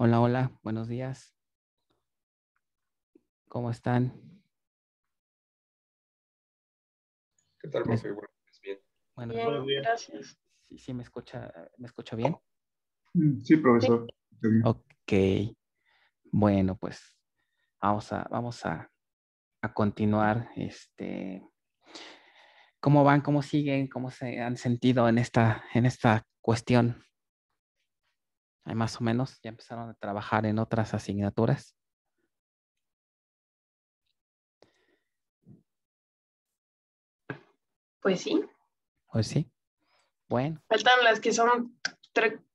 Hola, hola, buenos días. ¿Cómo están? ¿Qué tal, profe? gracias. Sí, sí, me escucha, me escucha bien. Mm, sí, profesor. Ok. Bueno, pues vamos a, vamos a, a continuar. Este, ¿cómo van? ¿Cómo siguen? ¿Cómo se han sentido en esta, en esta cuestión? más o menos ya empezaron a trabajar en otras asignaturas. Pues sí. Pues sí. Bueno. Faltan las que son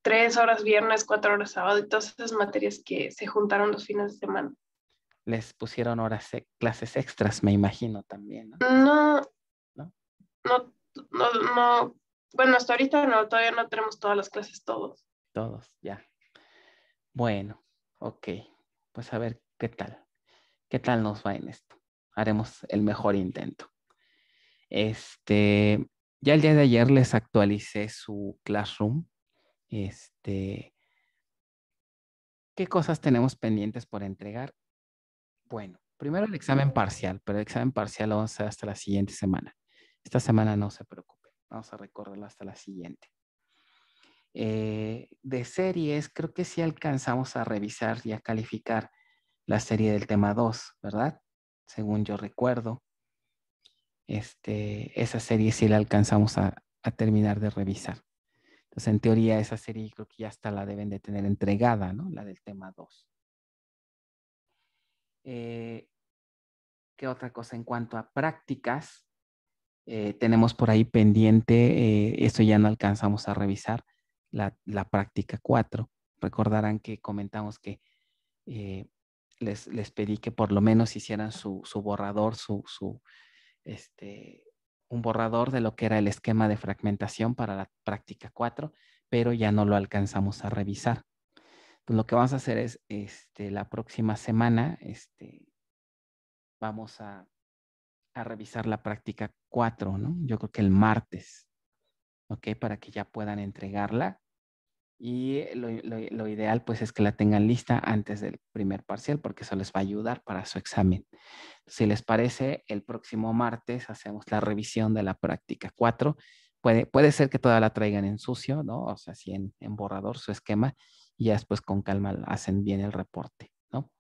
tres horas viernes, cuatro horas sábado y todas esas materias que se juntaron los fines de semana. Les pusieron horas, e-, clases extras, me imagino también. ¿no? no, no, no, no. Bueno, hasta ahorita no, todavía no tenemos todas las clases todos todos, ya. Bueno, ok. Pues a ver qué tal. ¿Qué tal nos va en esto? Haremos el mejor intento. Este, ya el día de ayer les actualicé su Classroom. Este, ¿qué cosas tenemos pendientes por entregar? Bueno, primero el examen parcial, pero el examen parcial lo vamos a hacer hasta la siguiente semana. Esta semana no se preocupe vamos a recorrerlo hasta la siguiente. Eh, de series, creo que si alcanzamos a revisar y a calificar la serie del tema 2, ¿verdad? Según yo recuerdo. Este, esa serie sí la alcanzamos a, terminar de revisar. Entonces, en teoría, esa serie creo que ya hasta la deben de tener entregada, ¿no? La del tema 2. Eh, ¿Qué otra cosa en cuanto a prácticas? Eh, tenemos por ahí pendiente, eso esto ya no alcanzamos a revisar, la, práctica 4. Recordarán que comentamos que eh, les, pedí que por lo menos hicieran su, borrador, su, este, un borrador de lo que era el esquema de fragmentación para la práctica 4, pero ya no lo alcanzamos a revisar. Pues, lo que vamos a hacer es, este, la próxima semana, este, vamos a, revisar la práctica 4, ¿no? Yo creo que el martes, Para que ya puedan entregarla y lo, ideal pues es que la tengan lista antes del primer parcial porque eso les va a ayudar para su examen. Si les parece, el próximo martes hacemos la revisión de la práctica 4. Puede, puede ser que toda la traigan en sucio, ¿no? O sea, así en, borrador su esquema y ya después con calma hacen bien el reporte, ¿no?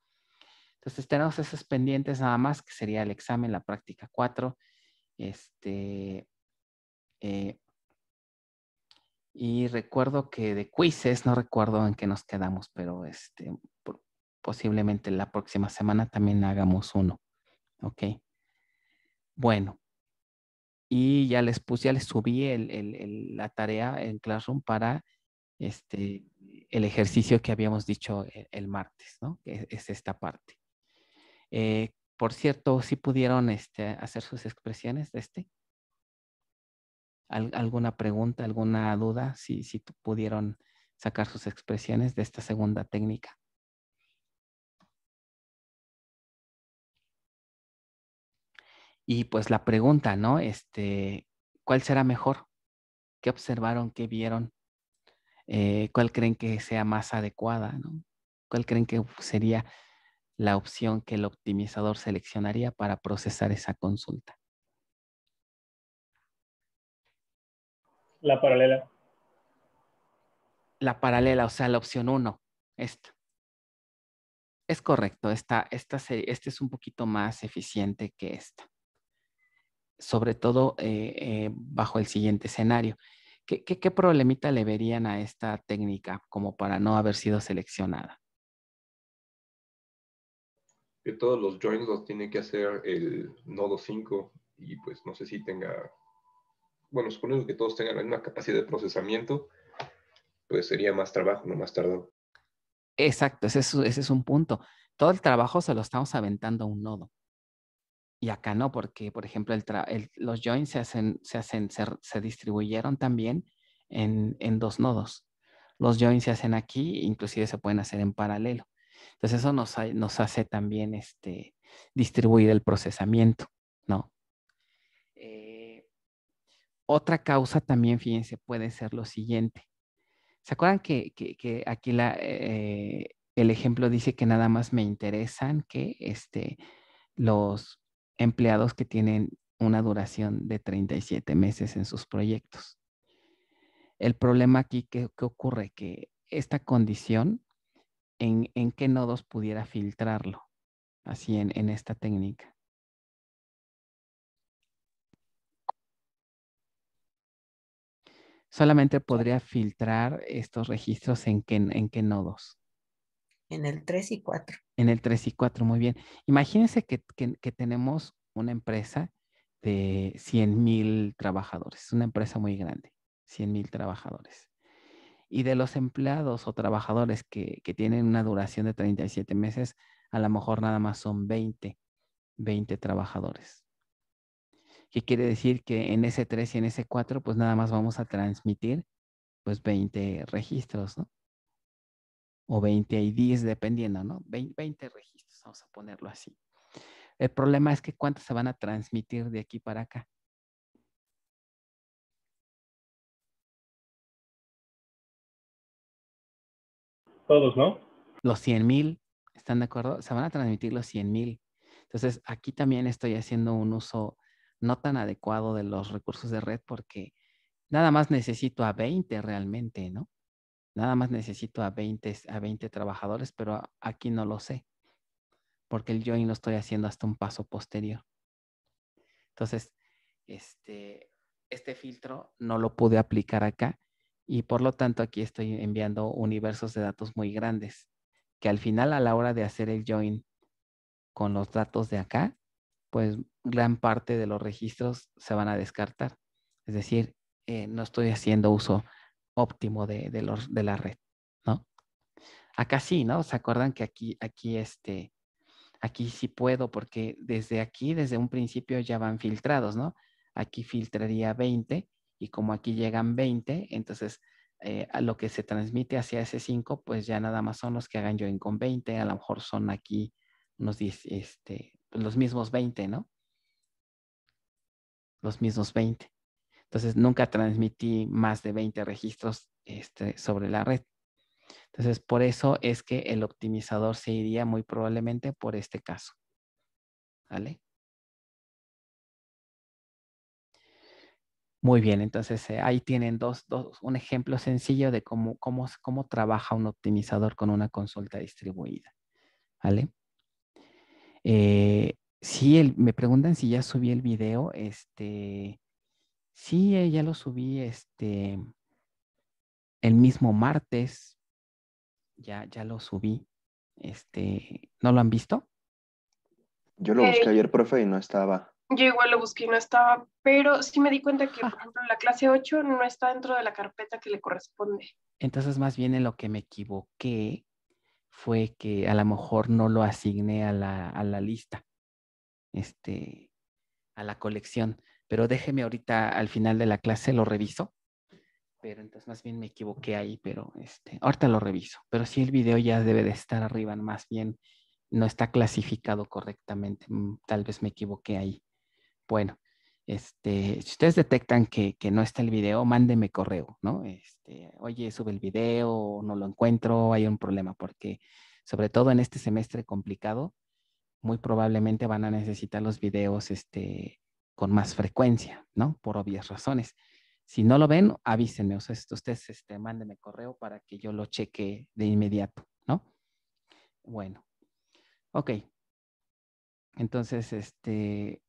Entonces tenemos esos pendientes nada más que sería el examen, la práctica 4. Este, eh, y recuerdo que de quizzes, no recuerdo en qué nos quedamos, pero este, posiblemente la próxima semana también hagamos uno. Ok. Bueno. Y ya les puse, ya les subí la tarea en Classroom para este, el ejercicio que habíamos dicho e, el, martes, ¿no? Que es, esta parte. Eh, por cierto, si ¿sí pudieron este, hacer sus expresiones de este alguna pregunta, alguna duda, si, si pudieron sacar sus expresiones de esta segunda técnica. Y pues la pregunta, ¿no? Este, ¿Cuál será mejor? ¿Qué observaron? ¿Qué vieron? Eh, ¿Cuál creen que sea más adecuada? ¿Cuál creen que sería la opción que el optimizador seleccionaría para procesar esa consulta? La paralela. La paralela, o sea, la opción 1. Esta. Es correcto, esta, esta, este es un poquito más eficiente que esta. Sobre todo eh, eh, bajo el siguiente escenario. ¿Qué, problemita le verían a esta técnica como para no haber sido seleccionada? Que todos los joins los tiene que hacer el nodo 5 y pues no sé si tenga bueno, suponiendo que todos tengan la misma capacidad de procesamiento, pues sería más trabajo, no más tardado. Exacto, ese es, un punto. Todo el trabajo se lo estamos aventando a un nodo. Y acá no, porque, por ejemplo, los joins se, hacen, se, hacen, se, distribuyeron también en, dos nodos. Los joins se hacen aquí, inclusive se pueden hacer en paralelo. Entonces eso nos, hace también este, distribuir el procesamiento. Otra causa también, fíjense, puede ser lo siguiente. ¿Se acuerdan que, aquí eh, el ejemplo dice que nada más me interesan que este, los empleados que tienen una duración de 37 meses en sus proyectos? El problema aquí que, ocurre que esta condición, ¿en, qué nodos pudiera filtrarlo? Así en esta técnica. solamente podría filtrar estos registros en qué, nodos. En el 3 y 4. En el 3 y 4, muy bien. Imagínense que, tenemos una empresa de 100,000 mil trabajadores, una empresa muy grande, 100,000 trabajadores. Y de los empleados o trabajadores que, que, tienen una duración de 37 meses, a lo mejor nada más son 20, 20 trabajadores que quiere decir que en s 3 y en s 4, pues nada más vamos a transmitir pues 20 registros, ¿no? O 20 IDs, dependiendo, ¿no? 20, 20 registros, vamos a ponerlo así. El problema es que cuántos se van a transmitir de aquí para acá. Todos, ¿no? Los 100 mil, ¿están de acuerdo? Se van a transmitir los 100,000. Entonces, aquí también estoy haciendo un uso no tan adecuado de los recursos de red porque nada más necesito a 20 realmente, ¿no? Nada más necesito a 20, a 20 trabajadores, pero aquí no lo sé, porque el join lo estoy haciendo hasta un paso posterior. Entonces, este, este filtro no lo pude aplicar acá y por lo tanto aquí estoy enviando universos de datos muy grandes, que al final a la hora de hacer el join con los datos de acá, pues gran parte de los registros se van a descartar. Es decir, eh, no estoy haciendo uso óptimo de, los, de la red, ¿no? Acá sí, ¿no? ¿Se acuerdan que aquí, aquí, este, aquí sí puedo porque desde aquí, desde un principio ya van filtrados, ¿no? Aquí filtraría 20 y como aquí llegan 20, entonces eh, a lo que se transmite hacia ese 5, pues ya nada más son los que hagan join con 20, a lo mejor son aquí unos 10, este, los mismos 20, ¿no? Los mismos 20. Entonces nunca transmití más de 20 registros este, sobre la red. Entonces por eso es que el optimizador se iría muy probablemente por este caso. ¿Vale? Muy bien, entonces eh, ahí tienen dos, un ejemplo sencillo de cómo, cómo, cómo trabaja un optimizador con una consulta distribuida. ¿Vale? Eh, sí, me preguntan si ya subí el video. Este, sí, eh, ya lo subí este, el mismo martes. Ya, ya lo subí. Este, ¿no lo han visto? Yo lo busqué ayer, profe, y no estaba. Yo igual lo busqué y no estaba, pero sí me di cuenta que, ah. por ejemplo, la clase 8 no está dentro de la carpeta que le corresponde. Entonces, más bien en lo que me equivoqué fue que a lo mejor no lo asigné a la, lista, este, a la colección. Pero déjeme ahorita al final de la clase lo reviso. Pero entonces más bien me equivoqué ahí, pero este, ahorita lo reviso. Pero sí el video ya debe de estar arriba, más bien no está clasificado correctamente. Mm, tal vez me equivoqué ahí. Bueno, este, si ustedes detectan que, no está el video, mándenme correo, ¿no? Este, oye, sube el video, no lo encuentro, hay un problema, porque sobre todo en este semestre complicado, muy probablemente van a necesitar los videos este, con más frecuencia, ¿no? Por obvias razones. Si no lo ven, avísenme, o sea, ustedes este, mándenme correo para que yo lo cheque de inmediato, ¿no? Bueno, ok. Entonces, este,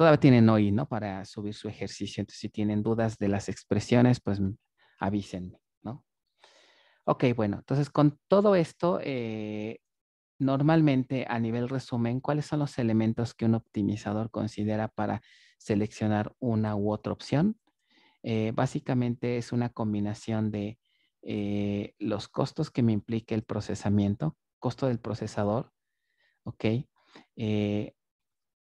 todavía tienen hoy, ¿no? Para subir su ejercicio. Entonces, si tienen dudas de las expresiones, pues avísenme, ¿no? Ok, bueno, entonces con todo esto, eh, normalmente a nivel resumen, ¿cuáles son los elementos que un optimizador considera para seleccionar una u otra opción? Eh, básicamente es una combinación de eh, los costos que me implique el procesamiento, costo del procesador, ¿ok?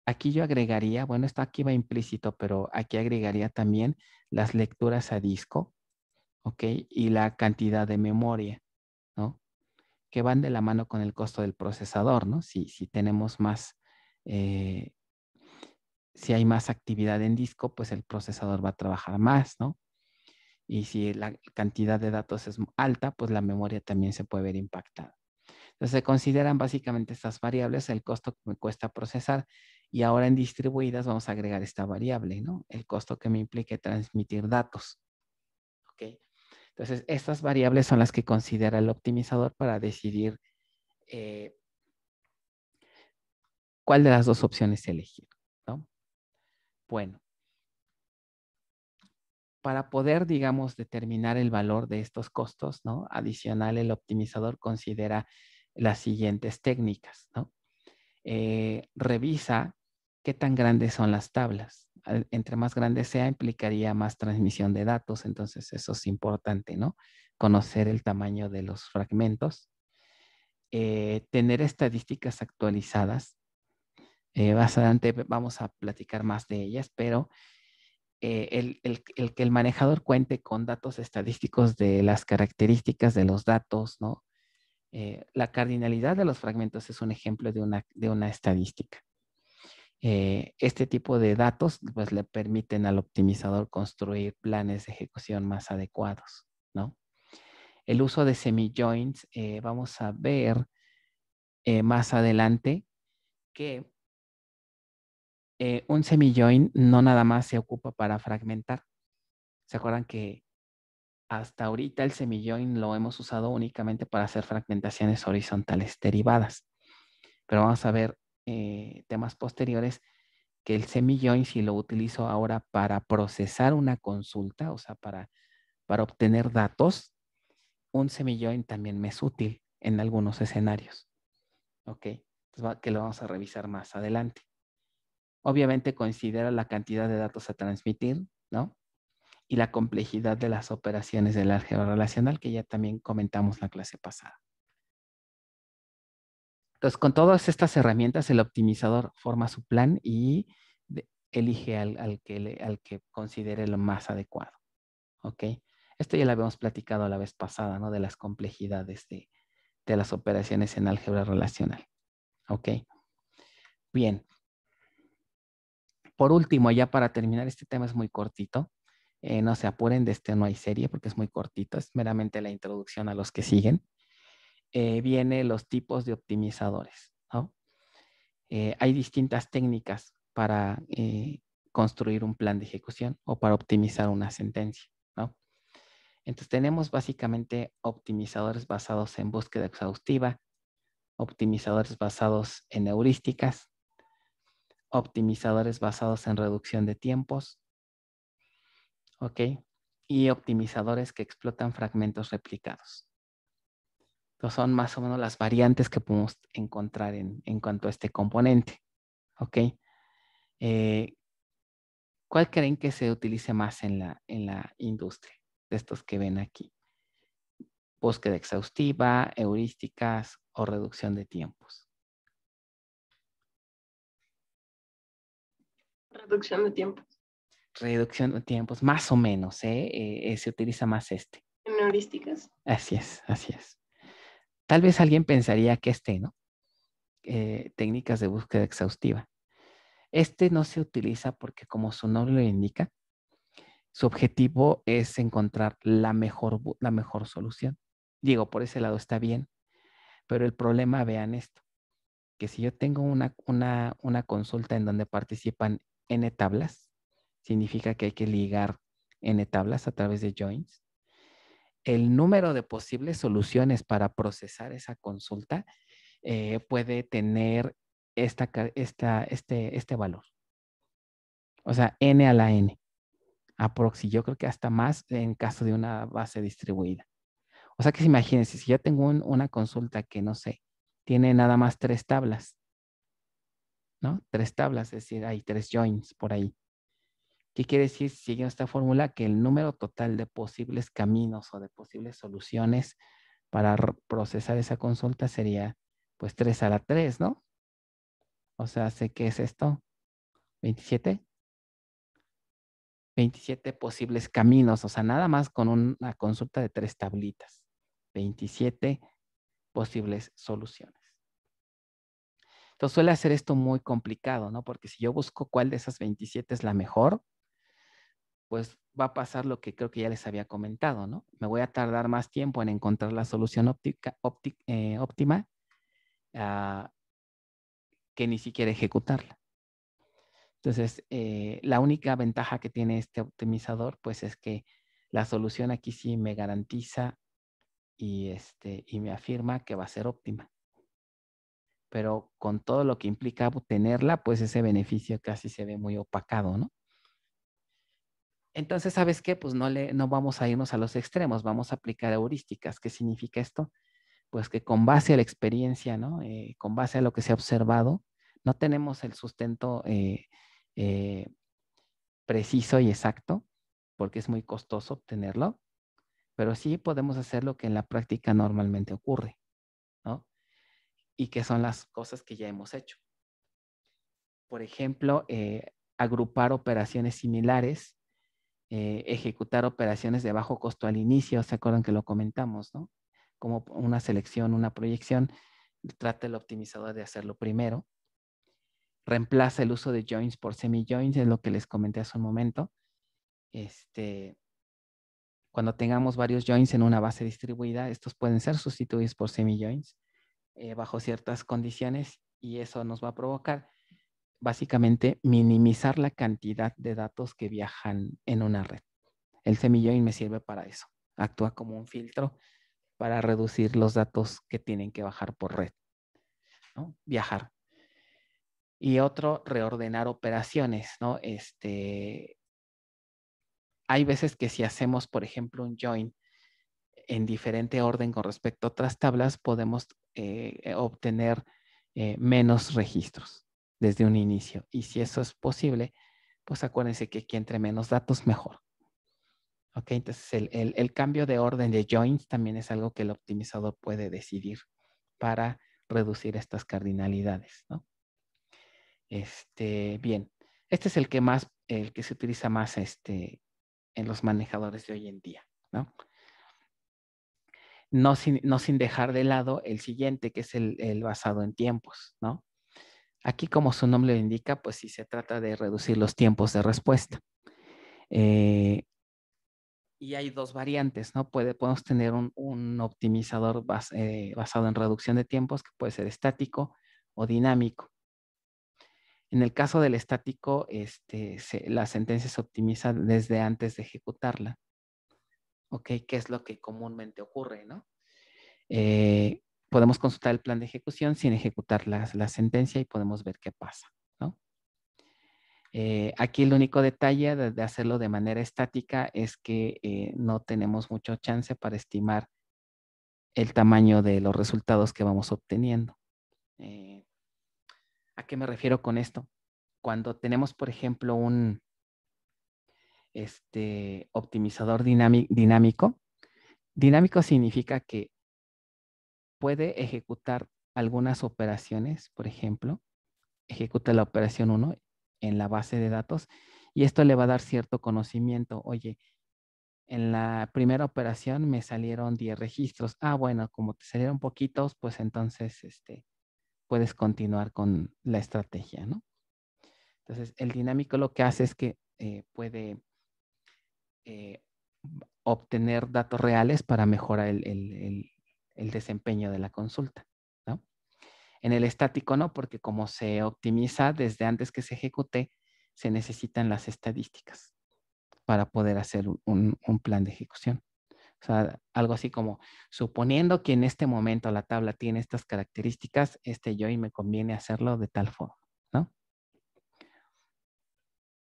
Aquí yo agregaría, bueno, esto aquí va implícito, pero aquí agregaría también las lecturas a disco, ¿ok? Y la cantidad de memoria, ¿no? Que van de la mano con el costo del procesador, ¿no? Si, tenemos más, eh, si hay más actividad en disco, pues el procesador va a trabajar más, ¿no? Y si la cantidad de datos es alta, pues la memoria también se puede ver impactada. Entonces se consideran básicamente estas variables, el costo que me cuesta procesar y ahora en distribuidas vamos a agregar esta variable, ¿no? El costo que me implique transmitir datos. ¿Ok? Entonces, estas variables son las que considera el optimizador para decidir eh, cuál de las dos opciones elegir, ¿no? Bueno. Para poder, digamos, determinar el valor de estos costos, ¿no? Adicional, el optimizador considera las siguientes técnicas, ¿no? Eh, revisa qué tan grandes son las tablas. Entre más grande sea, implicaría más transmisión de datos, entonces eso es importante, ¿no? Conocer el tamaño de los fragmentos. Eh, tener estadísticas actualizadas. Eh, más adelante vamos a platicar más de ellas, pero eh, el, que el manejador cuente con datos estadísticos de las características de los datos, ¿no? la cardinalidad de los fragmentos es un ejemplo de de una estadística. Eh, este tipo de datos pues, le permiten al optimizador construir planes de ejecución más adecuados. ¿no? El uso de semi-joins, eh, vamos a ver eh, más adelante que un semi-join no nada más se ocupa para fragmentar. ¿Se acuerdan que hasta ahorita el semi-join lo hemos usado únicamente para hacer fragmentaciones horizontales derivadas? Pero vamos a ver eh, temas posteriores, que el semi-join, si lo utilizo ahora para procesar una consulta, o sea, para, para obtener datos, un semi-join también me es útil en algunos escenarios. ¿Ok? Pues que lo vamos a revisar más adelante. Obviamente considera la cantidad de datos a transmitir, ¿no? Y la complejidad de las operaciones del álgebra relacional, que ya también comentamos la clase pasada. Entonces, con todas estas herramientas, el optimizador forma su plan y elige al, que considere lo más adecuado. ¿Ok? Esto ya lo habíamos platicado la vez pasada, ¿no? De las complejidades de, las operaciones en álgebra relacional. ¿Ok? Bien. Por último, ya para terminar, este tema es muy cortito. Eh, no se apuren, de este no hay serie porque es muy cortito, es meramente la introducción a los que siguen eh, vienen los tipos de optimizadores. Eh, hay distintas técnicas para eh, construir un plan de ejecución o para optimizar una sentencia. Entonces tenemos básicamente optimizadores basados en búsqueda exhaustiva, optimizadores basados en heurísticas, optimizadores basados en reducción de tiempos, Y optimizadores que explotan fragmentos replicados. Pues, son más o menos las variantes que podemos encontrar en, cuanto a este componente. ¿Ok? Eh, ¿Cuál creen que se utilice más en la, en la industria de estos que ven aquí? Búsqueda exhaustiva, heurísticas o reducción de tiempos. Reducción de tiempos. Reducción de tiempos, más o menos, ¿eh? Eh, se utiliza más este. En heurísticas. Así es, así es. Tal vez alguien pensaría que este, ¿no? Eh, técnicas de búsqueda exhaustiva. Este no se utiliza porque, como su nombre lo indica, su objetivo es encontrar la mejor, la mejor solución. Digo, por ese lado está bien, pero el problema, vean esto, que si yo tengo una, una, una consulta en donde participan n tablas, significa que hay que ligar n tablas a través de joins el número de posibles soluciones para procesar esa consulta eh, puede tener esta, este, este valor. O sea, n a la n. proxy, yo creo que hasta más en caso de una base distribuida. O sea que imagínense, si yo tengo una consulta que no sé, tiene nada más tres tablas, ¿no? Tres tablas, es decir, hay tres joins por ahí. ¿Qué quiere decir, siguiendo esta fórmula, que el número total de posibles caminos o de posibles soluciones para procesar esa consulta sería pues 3 a la 3, ¿no? O sea, sé qué es esto, 27. 27 posibles caminos, o sea, nada más con una consulta de tres tablitas. 27 posibles soluciones. Entonces suele hacer esto muy complicado, ¿no? Porque si yo busco cuál de esas 27 es la mejor, pues va a pasar lo que creo que ya les había comentado, ¿no? Me voy a tardar más tiempo en encontrar la solución óptica, eh, óptima ah, que ni siquiera ejecutarla. Entonces, eh, la única ventaja que tiene este optimizador, pues es que la solución aquí sí me garantiza y, este, y me afirma que va a ser óptima. Pero con todo lo que implica obtenerla, pues ese beneficio casi se ve muy opacado, ¿no? Entonces, ¿sabes qué? Pues no, le, no vamos a irnos a los extremos, vamos a aplicar heurísticas. ¿Qué significa esto? Pues que con base a la experiencia, ¿no? Eh, con base a lo que se ha observado, no tenemos el sustento eh, eh, preciso y exacto, porque es muy costoso obtenerlo, pero sí podemos hacer lo que en la práctica normalmente ocurre, ¿no? Y que son las cosas que ya hemos hecho. Por ejemplo, agrupar operaciones similares eh, ejecutar operaciones de bajo costo al inicio, se acuerdan que lo comentamos, ¿no? Como una selección, una proyección, trata el optimizador de hacerlo primero. Reemplaza el uso de joins por semi-joins, es lo que les comenté hace un momento. Este, cuando tengamos varios joins en una base distribuida, estos pueden ser sustituidos por semi-joins eh, bajo ciertas condiciones y eso nos va a provocar básicamente minimizar la cantidad de datos que viajan en una red. El semi-join me sirve para eso. Actúa como un filtro para reducir los datos que tienen que bajar por red. Viajar. Y otro, reordenar operaciones, este, hay veces que si hacemos, por ejemplo, un join en diferente orden con respecto a otras tablas, podemos eh, obtener eh, menos registros desde un inicio. Y si eso es posible, pues acuérdense que aquí entre menos datos, mejor. Ok, entonces el, cambio de orden de joins también es algo que el optimizador puede decidir para reducir estas cardinalidades, ¿no? Este, bien, este es el que más, el que se utiliza más este, en los manejadores de hoy en día, ¿no? No sin, dejar de lado el siguiente, que es el, el basado en tiempos, ¿no? Aquí, como su nombre lo indica, pues sí se trata de reducir los tiempos de respuesta. Eh, y hay dos variantes, ¿no? Puede, podemos tener un, optimizador eh, basado en reducción de tiempos que puede ser estático o dinámico. En el caso del estático, este, la sentencia se optimiza desde antes de ejecutarla. ¿Ok? ¿Qué es lo que comúnmente ocurre, no? Eh, podemos consultar el plan de ejecución sin ejecutar la, sentencia y podemos ver qué pasa. ¿no? Eh, aquí el único detalle de, hacerlo de manera estática es que eh, no tenemos mucho chance para estimar el tamaño de los resultados que vamos obteniendo. Eh, ¿A qué me refiero con esto? Cuando tenemos, por ejemplo, un este, optimizador dinámico, dinámico significa que puede ejecutar algunas operaciones, por ejemplo, ejecuta la operación 1 en la base de datos y esto le va a dar cierto conocimiento. Oye, en la primera operación me salieron 10 registros. Ah, bueno, como te salieron poquitos, pues entonces este, puedes continuar con la estrategia, ¿no? Entonces, el dinámico lo que hace es que eh, puede eh, obtener datos reales para mejorar el, el desempeño de la consulta. ¿no? En el estático no, porque como se optimiza desde antes que se ejecute, se necesitan las estadísticas para poder hacer un, plan de ejecución. O sea, algo así como, suponiendo que en este momento la tabla tiene estas características, este yo y me conviene hacerlo de tal forma, ¿no?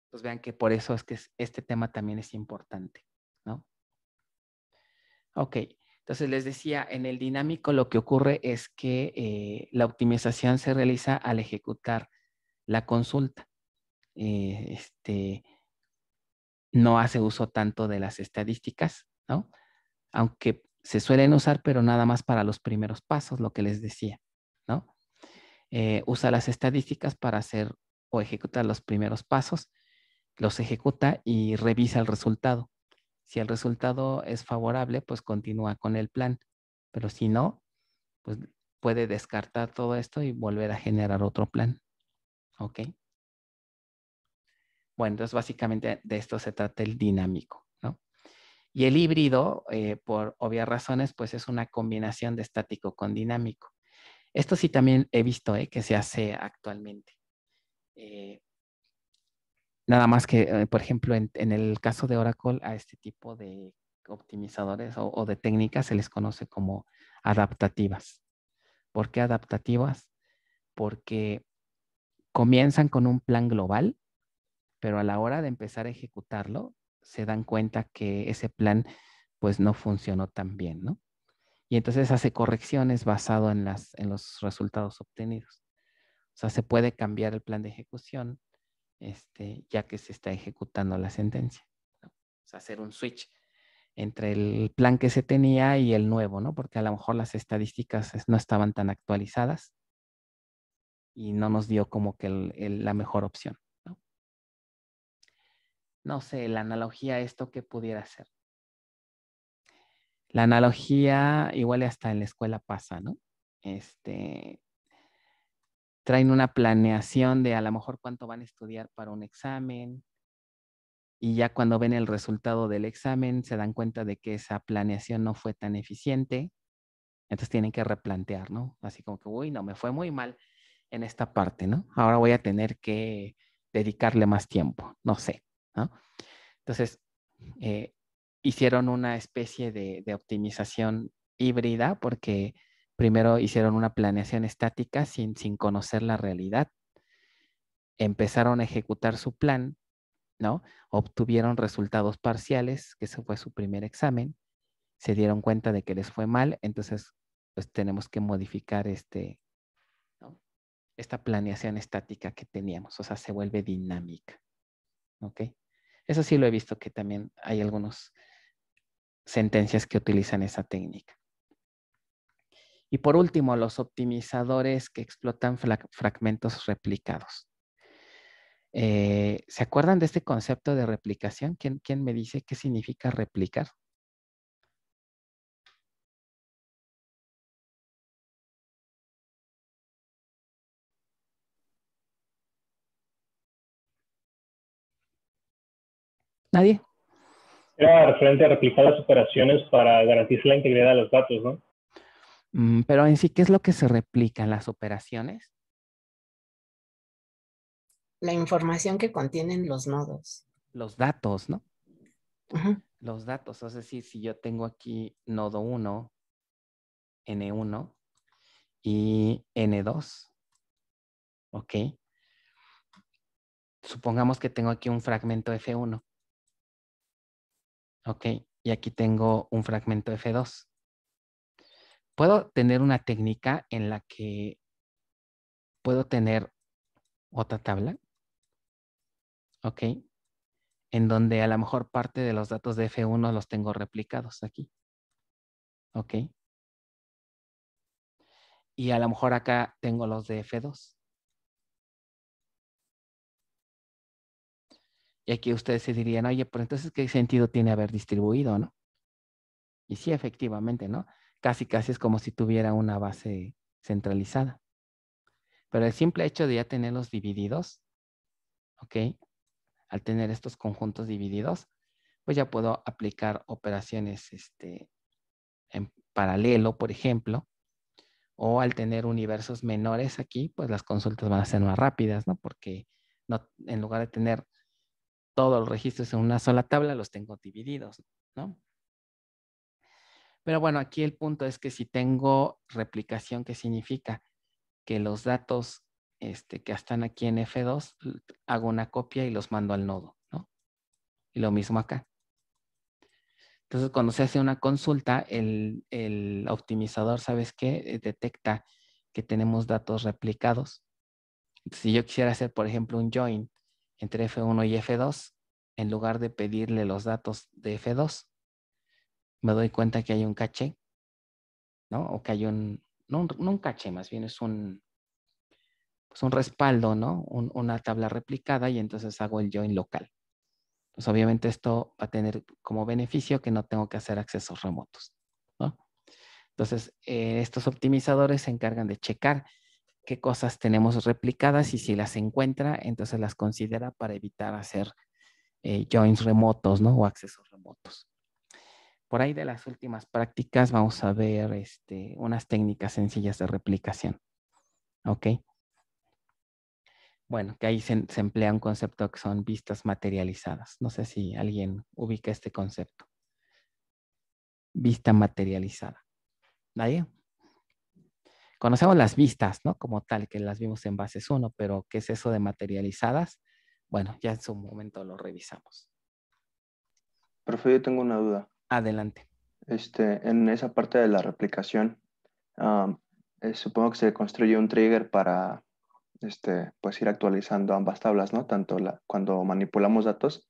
Pues vean que por eso es que este tema también es importante, ¿no? Ok, entonces les decía, en el dinámico lo que ocurre es que eh, la optimización se realiza al ejecutar la consulta. Eh, este, no hace uso tanto de las estadísticas, ¿no? Aunque se suelen usar, pero nada más para los primeros pasos, lo que les decía, ¿no? Eh, usa las estadísticas para hacer o ejecutar los primeros pasos, los ejecuta y revisa el resultado. Si el resultado es favorable, pues continúa con el plan, pero si no, pues puede descartar todo esto y volver a generar otro plan. ¿Ok? Bueno, entonces básicamente de esto se trata el dinámico, ¿no? Y el híbrido, eh, por obvias razones, pues es una combinación de estático con dinámico. Esto sí también he visto eh, que se hace actualmente. Eh, Nada más que, eh, por ejemplo, en, el caso de Oracle, a este tipo de optimizadores o, de técnicas se les conoce como adaptativas. ¿Por qué adaptativas? Porque comienzan con un plan global, pero a la hora de empezar a ejecutarlo, se dan cuenta que ese plan pues no funcionó tan bien, ¿no? Y entonces hace correcciones basado en, las, en los resultados obtenidos. O sea, se puede cambiar el plan de ejecución este, ya que se está ejecutando la sentencia. O hacer un switch entre el plan que se tenía y el nuevo, ¿no? Porque a lo mejor las estadísticas no estaban tan actualizadas y no nos dio como que la mejor opción, ¿no? sé, la analogía a esto que pudiera ser. La analogía, igual hasta en la escuela pasa, ¿no? Este, traen una planeación de a lo mejor cuánto van a estudiar para un examen. Y ya cuando ven el resultado del examen se dan cuenta de que esa planeación no fue tan eficiente. Entonces tienen que replantear, ¿no? Así como que, uy, no, me fue muy mal en esta parte, ¿no? Ahora voy a tener que dedicarle más tiempo, no sé, ¿no? Entonces, eh, hicieron una especie de, de optimización híbrida porque Primero hicieron una planeación estática sin, sin conocer la realidad. Empezaron a ejecutar su plan, ¿no? Obtuvieron resultados parciales, que ese fue su primer examen. Se dieron cuenta de que les fue mal, entonces pues tenemos que modificar este, esta planeación estática que teníamos, o sea, se vuelve dinámica. ¿Ok? Eso sí lo he visto que también hay algunas sentencias que utilizan esa técnica. Y por último, los optimizadores que explotan fragmentos replicados. Eh, ¿Se acuerdan de este concepto de replicación? ¿Quién, ¿Quién, me dice qué significa replicar? ¿Nadie? Era referente a replicar las operaciones para garantizar la integridad de los datos, ¿no? Mm, pero en sí, ¿qué es lo que se replica en las operaciones? La información que contienen los nodos. Los datos, ¿no? Los datos. O sea, si, si yo tengo aquí nodo 1, N1 y N2, ¿ok? Supongamos que tengo aquí un fragmento F1, ¿ok? Y aquí tengo un fragmento F2 puedo tener una técnica en la que puedo tener otra tabla, ¿ok? En donde a lo mejor parte de los datos de F1 los tengo replicados aquí, ¿ok? Y a lo mejor acá tengo los de F2. Y aquí ustedes se dirían, oye, pero pues, entonces, ¿qué sentido tiene haber distribuido, no? Y sí, efectivamente, ¿no? casi casi es como si tuviera una base centralizada. Pero el simple hecho de ya tenerlos divididos, ¿ok? Al tener estos conjuntos divididos, pues ya puedo aplicar operaciones este, en paralelo, por ejemplo, o al tener universos menores aquí, pues las consultas van a ser más rápidas, ¿no? Porque no, en lugar de tener todos los registros en una sola tabla, los tengo divididos, ¿no? Pero bueno, aquí el punto es que si tengo replicación, ¿qué significa que los datos este, que están aquí en F2, hago una copia y los mando al nodo, ¿no? Y lo mismo acá. Entonces, cuando se hace una consulta, el, optimizador, ¿sabes qué? Detecta que tenemos datos replicados. Si yo quisiera hacer, por ejemplo, un join entre F1 y F2, en lugar de pedirle los datos de F2, me doy cuenta que hay un caché, ¿no? O que hay un, no, un, caché, más bien es un, pues un respaldo, ¿no? una tabla replicada y entonces hago el join local. Pues obviamente esto va a tener como beneficio que no tengo que hacer accesos remotos, ¿no? Entonces, eh, estos optimizadores se encargan de checar qué cosas tenemos replicadas y si las encuentra, entonces las considera para evitar hacer eh, joins remotos, ¿no? O accesos remotos. Por ahí de las últimas prácticas vamos a ver este, unas técnicas sencillas de replicación. ¿Ok? Bueno, que ahí se, emplea un concepto que son vistas materializadas. No sé si alguien ubica este concepto. Vista materializada. ¿Nadie? Conocemos las vistas, ¿no? Como tal, que las vimos en bases 1, pero ¿qué es eso de materializadas? Bueno, ya en su momento lo revisamos. Profe, yo tengo una duda. Adelante. Este, en esa parte de la replicación, eh, supongo que se construye un trigger para este, pues ir actualizando ambas tablas, ¿no? Tanto la, cuando manipulamos datos,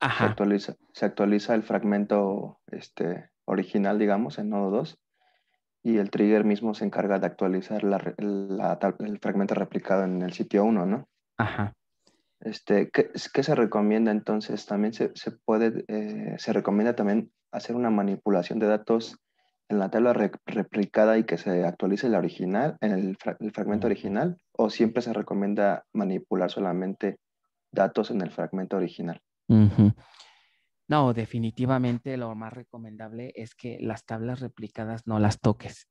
Se, actualiza, el fragmento este, original, digamos, en nodo 2, y el trigger mismo se encarga de actualizar la, el fragmento replicado en el sitio 1, ¿no? Ajá. Este, ¿qué, se recomienda entonces? También se, puede, eh, se recomienda también hacer una manipulación de datos en la tabla replicada y que se actualice la original, el, fragmento original, o siempre se recomienda manipular solamente datos en el fragmento original. No, definitivamente lo más recomendable es que las tablas replicadas no las toques.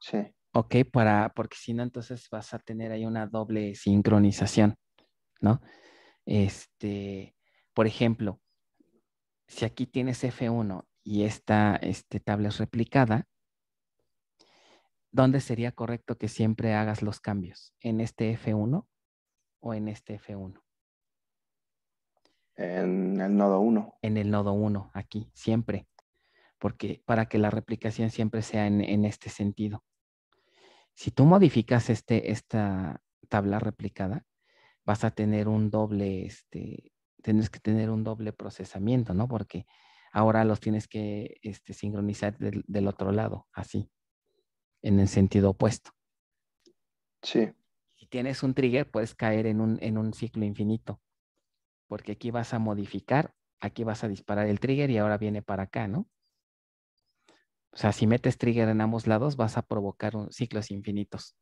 Sí. Ok, para, porque si no, entonces vas a tener ahí una doble sincronización, ¿no? Este, por ejemplo, si aquí tienes F1 y esta este, tabla es replicada, ¿dónde sería correcto que siempre hagas los cambios? ¿En este F1 o en este F1? En el nodo 1. En el nodo 1, aquí, siempre. Porque para que la replicación siempre sea en este sentido. Si tú modificas este, esta tabla replicada, vas a tener un doble, este, tienes que tener un doble procesamiento, ¿no? Porque ahora los tienes que este, sincronizar del, otro lado, así, en el sentido opuesto. Sí. Si tienes un trigger, puedes caer en un, en un ciclo infinito, porque aquí vas a modificar, aquí vas a disparar el trigger y ahora viene para acá, ¿no? O sea, si metes trigger en ambos lados, vas a provocar un, ciclos infinitos.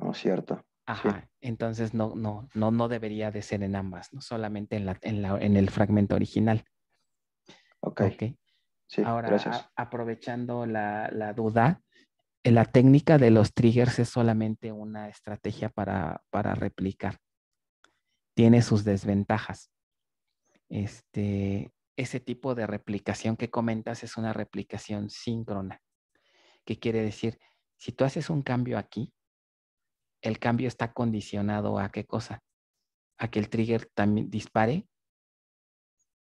No, oh, cierto. Ajá, entonces no, no, no, no debería de ser en ambas, ¿no? solamente en, en, el fragmento original. Ok. Ahora, aprovechando la, duda, eh, la técnica de los triggers es solamente una estrategia para, para replicar. Tiene sus desventajas. Este, ese tipo de replicación que comentas es una replicación síncrona, que quiere decir, si tú haces un cambio aquí, el cambio está condicionado a qué cosa? A que el trigger también dispare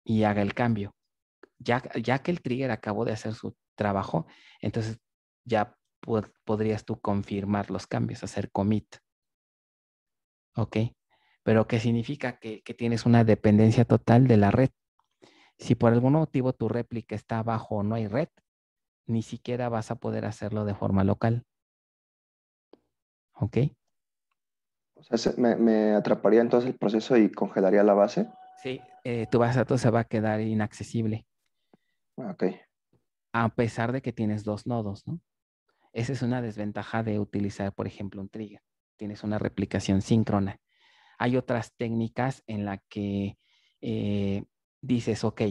y haga el cambio. Ya, que el trigger acabó de hacer su trabajo, entonces ya podrías tú confirmar los cambios, hacer commit. ¿Ok? Pero ¿qué significa que tienes una dependencia total de la red si por algún motivo tu réplica está abajo o no hay red, ni siquiera vas a poder hacerlo de forma local. ¿Ok? me, atraparía entonces el proceso y congelaría la base. Sí, eh, tu base de datos se va a quedar inaccesible. Ah, ok. A pesar de que tienes dos nodos, ¿no? Esa es una desventaja de utilizar, por ejemplo, un trigger. Tienes una replicación síncrona. Hay otras técnicas en la que eh, dices, ok,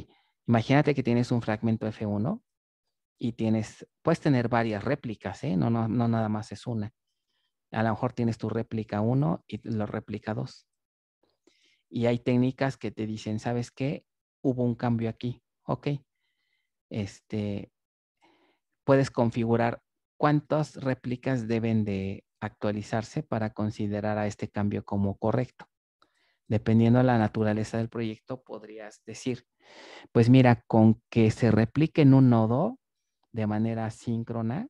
imagínate que tienes un fragmento F1 y tienes, puedes tener varias réplicas, ¿eh? no, no, no nada más es una. A lo mejor tienes tu réplica 1 y la réplica 2. Y hay técnicas que te dicen, ¿sabes qué? Hubo un cambio aquí. Ok. Este, puedes configurar cuántas réplicas deben de actualizarse para considerar a este cambio como correcto dependiendo de la naturaleza del proyecto, podrías decir, pues mira, con que se replique en un nodo de manera síncrona,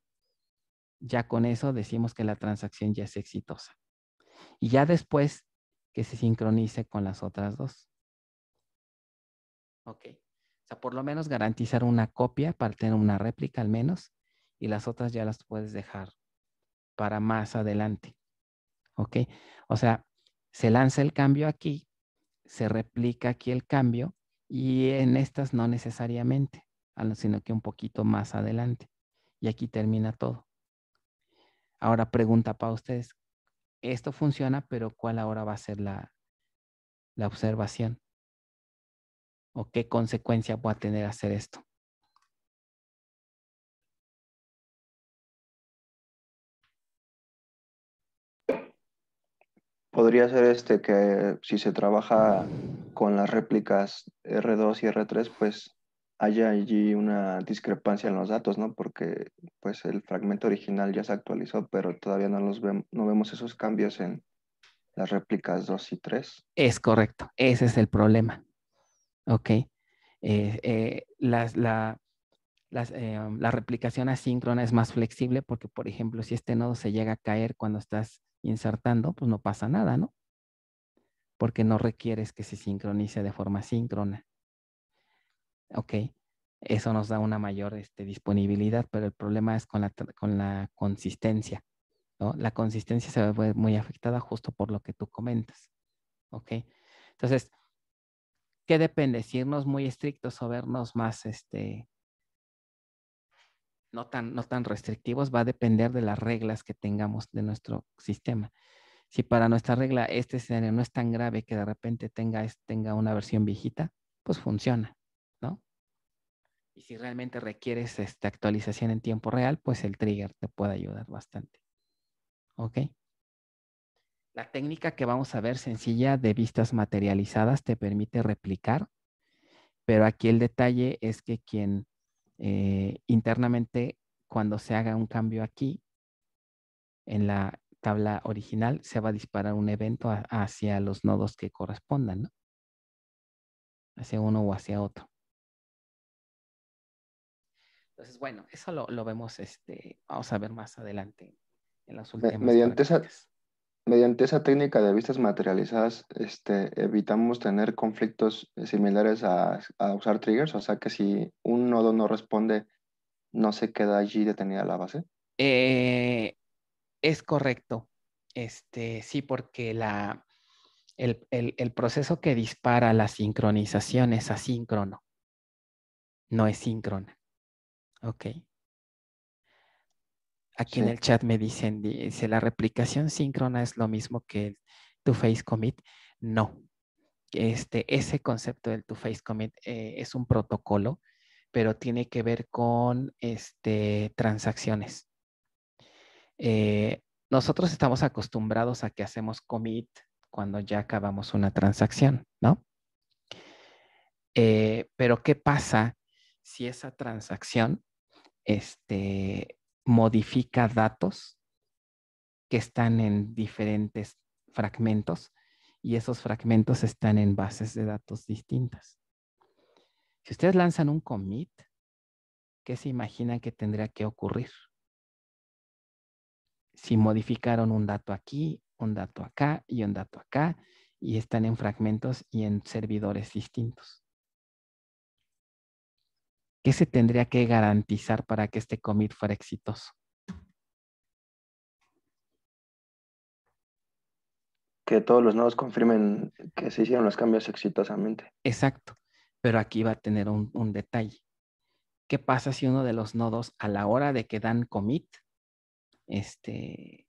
ya con eso decimos que la transacción ya es exitosa. Y ya después que se sincronice con las otras dos. Ok. O sea, por lo menos garantizar una copia para tener una réplica al menos y las otras ya las puedes dejar para más adelante. Ok. O sea, se lanza el cambio aquí, se replica aquí el cambio y en estas no necesariamente, sino que un poquito más adelante. Y aquí termina todo. Ahora pregunta para ustedes, esto funciona, pero ¿cuál ahora va a ser la, la observación? ¿O qué consecuencia va a tener hacer esto? Podría ser este que si se trabaja con las réplicas R2 y R3, pues haya allí una discrepancia en los datos, ¿no? Porque pues el fragmento original ya se actualizó, pero todavía no los vemos, no vemos esos cambios en las réplicas 2 y 3. Es correcto, ese es el problema. Ok. Eh, eh, la, eh, la replicación asíncrona es más flexible porque, por ejemplo, si este nodo se llega a caer cuando estás insertando, pues no pasa nada, ¿no? Porque no requieres que se sincronice de forma síncrona. Ok, eso nos da una mayor este, disponibilidad, pero el problema es con la, con la consistencia, ¿no? La consistencia se ve muy afectada justo por lo que tú comentas. Ok, entonces, ¿qué depende? Si irnos muy estrictos o vernos más, este, no tan, restrictivos, va a depender de las reglas que tengamos de nuestro sistema. Si para nuestra regla este escenario no es tan grave que de repente tenga, tenga una versión viejita, pues funciona, ¿no? Y si realmente requieres esta actualización en tiempo real, pues el trigger te puede ayudar bastante. ¿Ok? La técnica que vamos a ver sencilla de vistas materializadas te permite replicar, pero aquí el detalle es que quien eh, internamente cuando se haga un cambio aquí, en la tabla original, se va a disparar un evento hacia los nodos que correspondan, ¿no? Hacia uno o hacia otro. Entonces, bueno, eso lo, vemos, este, vamos a ver más adelante en las últimos. Mediante Mediante esa técnica de vistas materializadas, este, evitamos tener conflictos similares a, usar triggers, o sea que si un nodo no responde, no se queda allí detenida la base. Eh, es correcto. Este, sí, porque el, el, proceso que dispara la sincronización es asíncrono, no es síncrona. Ok. Aquí en el chat me dicen, dice, la replicación síncrona es lo mismo que el face commit. No. Este, ese concepto del two face commit eh, es un protocolo, pero tiene que ver con este, transacciones. Eh, nosotros estamos acostumbrados a que hacemos commit cuando ya acabamos una transacción, ¿no? Eh, pero ¿qué pasa si esa transacción este, modifica datos que están en diferentes fragmentos y esos fragmentos están en bases de datos distintas. Si ustedes lanzan un commit, ¿qué se imaginan que tendría que ocurrir? Si modificaron un dato aquí, un dato acá y un dato acá, y están en fragmentos y en servidores distintos. ¿Qué se tendría que garantizar para que este commit fuera exitoso? Que todos los nodos confirmen que se hicieron los cambios exitosamente. Exacto, pero aquí va a tener un, detalle. ¿Qué pasa si uno de los nodos a la hora de que dan commit, este,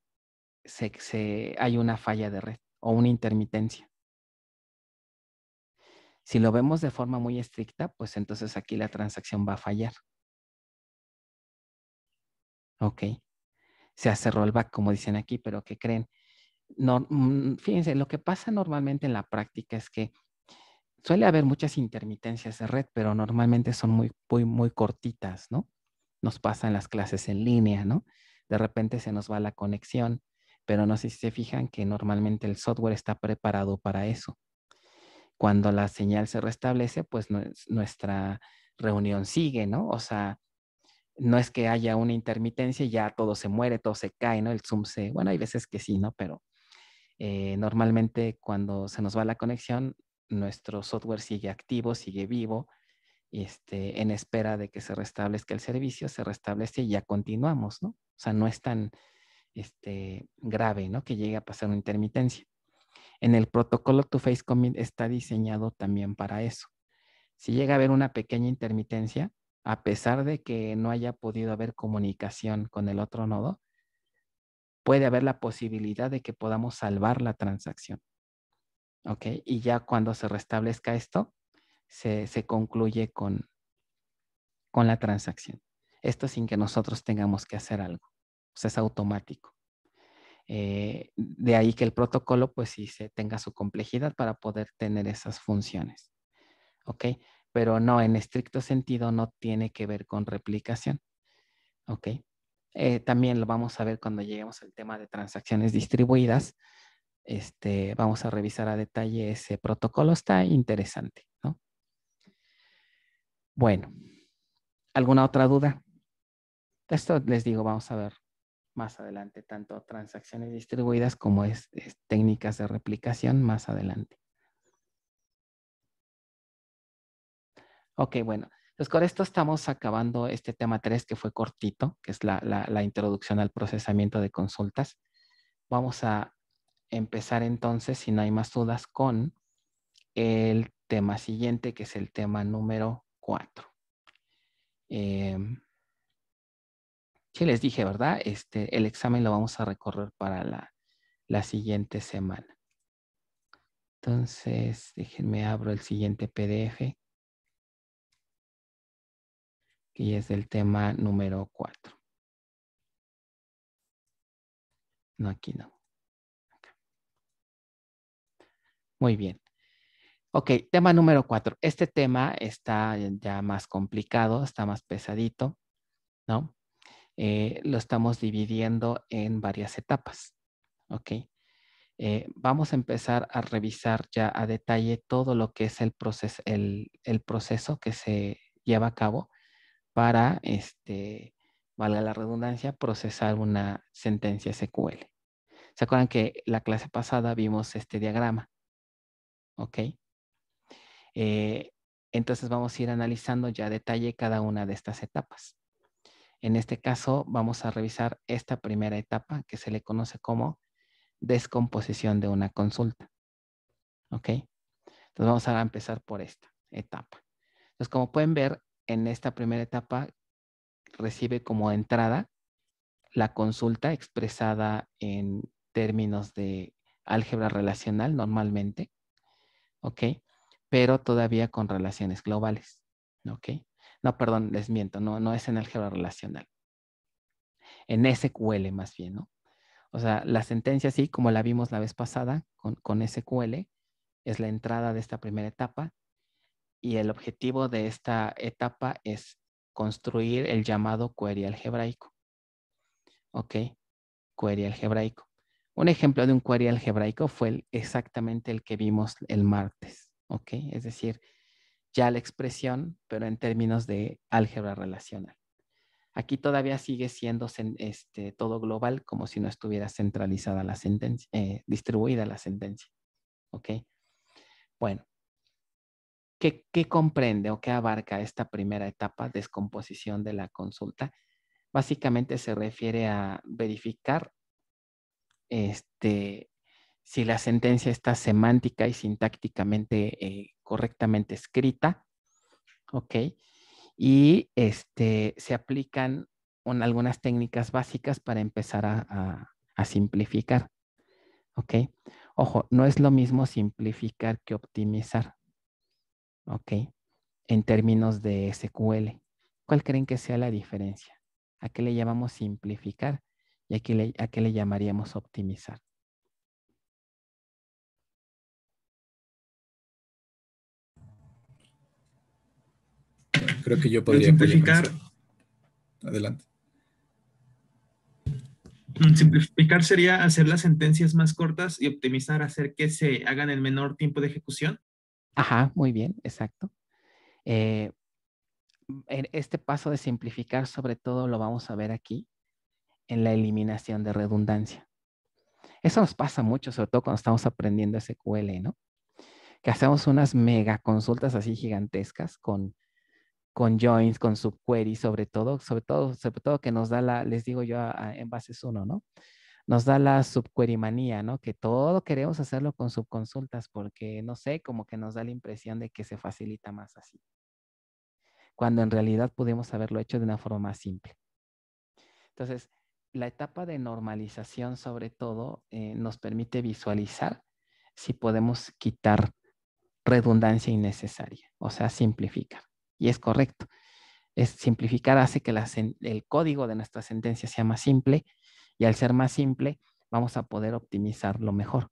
hay una falla de red o una intermitencia? Si lo vemos de forma muy estricta, pues entonces aquí la transacción va a fallar. Ok. Se el back, como dicen aquí, pero ¿qué creen? Mm, fíjense, lo que pasa normalmente en la práctica es que suele haber muchas intermitencias de red, pero normalmente son muy, muy, muy cortitas, ¿no? Nos pasan las clases en línea, ¿no? De repente se nos va la conexión, pero no sé si se fijan que normalmente el software está preparado para eso cuando la señal se restablece, pues nuestra reunión sigue, ¿no? O sea, no es que haya una intermitencia y ya todo se muere, todo se cae, ¿no? El Zoom se, bueno, hay veces que sí, ¿no? Pero eh, normalmente cuando se nos va la conexión, nuestro software sigue activo, sigue vivo, este, en espera de que se restablezca el servicio, se restablece y ya continuamos, ¿no? O sea, no es tan este, grave, ¿no? Que llegue a pasar una intermitencia. En el protocolo to Face Commit está diseñado también para eso. Si llega a haber una pequeña intermitencia, a pesar de que no haya podido haber comunicación con el otro nodo, puede haber la posibilidad de que podamos salvar la transacción. Y ya cuando se restablezca esto, se, concluye con, con la transacción. Esto sin que nosotros tengamos que hacer algo. es automático. Eh, de ahí que el protocolo, pues sí, se tenga su complejidad para poder tener esas funciones. ¿Ok? Pero no, en estricto sentido no tiene que ver con replicación. ¿Ok? Eh, también lo vamos a ver cuando lleguemos al tema de transacciones distribuidas. Este, vamos a revisar a detalle ese protocolo. Está interesante, ¿no? Bueno, ¿alguna otra duda? Esto les digo, vamos a ver más adelante, tanto transacciones distribuidas como técnicas de replicación más adelante. Ok, bueno, pues con esto estamos acabando este tema 3 que fue cortito, que es la, introducción al procesamiento de consultas. Vamos a empezar entonces, si no hay más dudas, con el tema siguiente, que es el tema número 4. Sí, les dije, ¿verdad? Este, el examen lo vamos a recorrer para la, siguiente semana. Entonces, déjenme abro el siguiente PDF, Y es el tema número 4. No, aquí no. Muy bien. Ok, tema número 4. Este tema está ya más complicado, está más pesadito, ¿no? Eh, lo estamos dividiendo en varias etapas. ¿Ok? Eh, vamos a empezar a revisar ya a detalle todo lo que es el, proceso, que se lleva a cabo para, este, valga la redundancia, procesar una sentencia SQL. ¿Se acuerdan que la clase pasada vimos este diagrama? ¿Ok? Eh, entonces vamos a ir analizando ya a detalle cada una de estas etapas. En este caso, vamos a revisar esta primera etapa que se le conoce como descomposición de una consulta. ¿Ok? Entonces vamos a empezar por esta etapa. Entonces, como pueden ver, en esta primera etapa recibe como entrada la consulta expresada en términos de álgebra relacional normalmente, ¿ok? Pero todavía con relaciones globales, ¿ok? No, perdón, les miento, no, no es en álgebra relacional. En SQL más bien, ¿no? O sea, la sentencia, sí, como la vimos la vez pasada con, SQL, es la entrada de esta primera etapa y el objetivo de esta etapa es construir el llamado query algebraico. ¿Ok? Query algebraico. Un ejemplo de un query algebraico fue exactamente el que vimos el martes. ¿Ok? Es decir, ya la expresión, pero en términos de álgebra relacional. Aquí todavía sigue siendo este, todo global, como si no estuviera centralizada la sentencia, eh, distribuida la sentencia. ¿Ok? Bueno, ¿qué, comprende o qué abarca esta primera etapa, descomposición de la consulta? Básicamente se refiere a verificar este, si la sentencia está semántica y sintácticamente eh, correctamente escrita, ¿ok? Y este, se aplican algunas técnicas básicas para empezar a, simplificar, ¿ok? Ojo, no es lo mismo simplificar que optimizar, ¿ok? En términos de SQL. ¿Cuál creen que sea la diferencia? ¿A qué le llamamos simplificar? ¿Y a qué le llamaríamos optimizar? Creo que yo podría. simplificar. Adelante. Mm, simplificar sería hacer las sentencias más cortas y optimizar, hacer que se hagan el menor tiempo de ejecución. Ajá, muy bien, exacto. Eh, este paso de simplificar, sobre todo, lo vamos a ver aquí en la eliminación de redundancia. Eso nos pasa mucho, sobre todo cuando estamos aprendiendo SQL, ¿no? Que hacemos unas mega consultas así gigantescas con con joins, con subqueries, sobre todo, sobre todo, sobre todo que nos da la, les digo yo en bases uno, ¿no? Nos da la subquery manía, ¿no? Que todo queremos hacerlo con subconsultas porque, no sé, como que nos da la impresión de que se facilita más así. Cuando en realidad pudimos haberlo hecho de una forma más simple. Entonces, la etapa de normalización, sobre todo, eh, nos permite visualizar si podemos quitar redundancia innecesaria, o sea, simplificar y es correcto. Es simplificar hace que el código de nuestra sentencia sea más simple y al ser más simple vamos a poder optimizarlo mejor.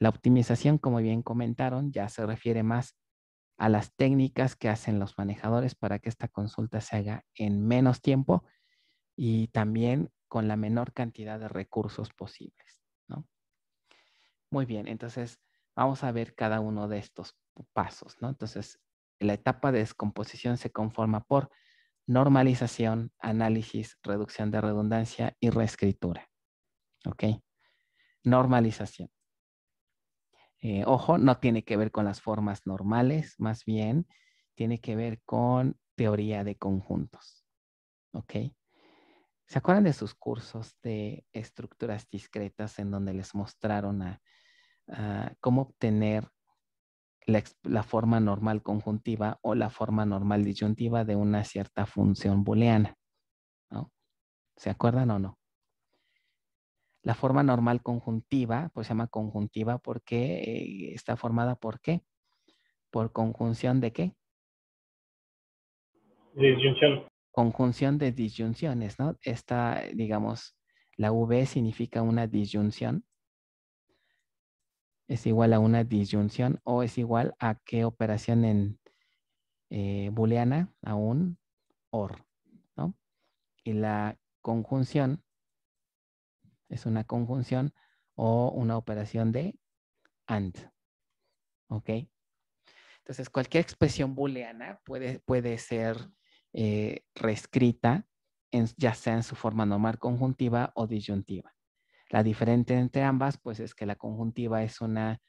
La optimización, como bien comentaron, ya se refiere más a las técnicas que hacen los manejadores para que esta consulta se haga en menos tiempo y también con la menor cantidad de recursos posibles. ¿no? Muy bien, entonces vamos a ver cada uno de estos pasos. ¿no? Entonces, la etapa de descomposición se conforma por normalización, análisis, reducción de redundancia y reescritura. ¿Ok? Normalización. Eh, ojo, no tiene que ver con las formas normales, más bien tiene que ver con teoría de conjuntos. ¿Ok? ¿Se acuerdan de sus cursos de estructuras discretas en donde les mostraron cómo obtener la, forma normal conjuntiva o la forma normal disyuntiva de una cierta función booleana. ¿Se acuerdan o no? La forma normal conjuntiva, pues se llama conjuntiva porque eh, está formada por qué? Por conjunción de qué? Disyunción. Conjunción de disyunciones, ¿no? Esta, digamos, la V significa una disyunción es igual a una disyunción o es igual a qué operación en eh, booleana a un OR, ¿no? Y la conjunción es una conjunción o una operación de AND, ¿ok? Entonces, cualquier expresión booleana puede, puede ser eh, reescrita en, ya sea en su forma normal conjuntiva o disyuntiva. La diferencia entre ambas, pues es que la conjuntiva es una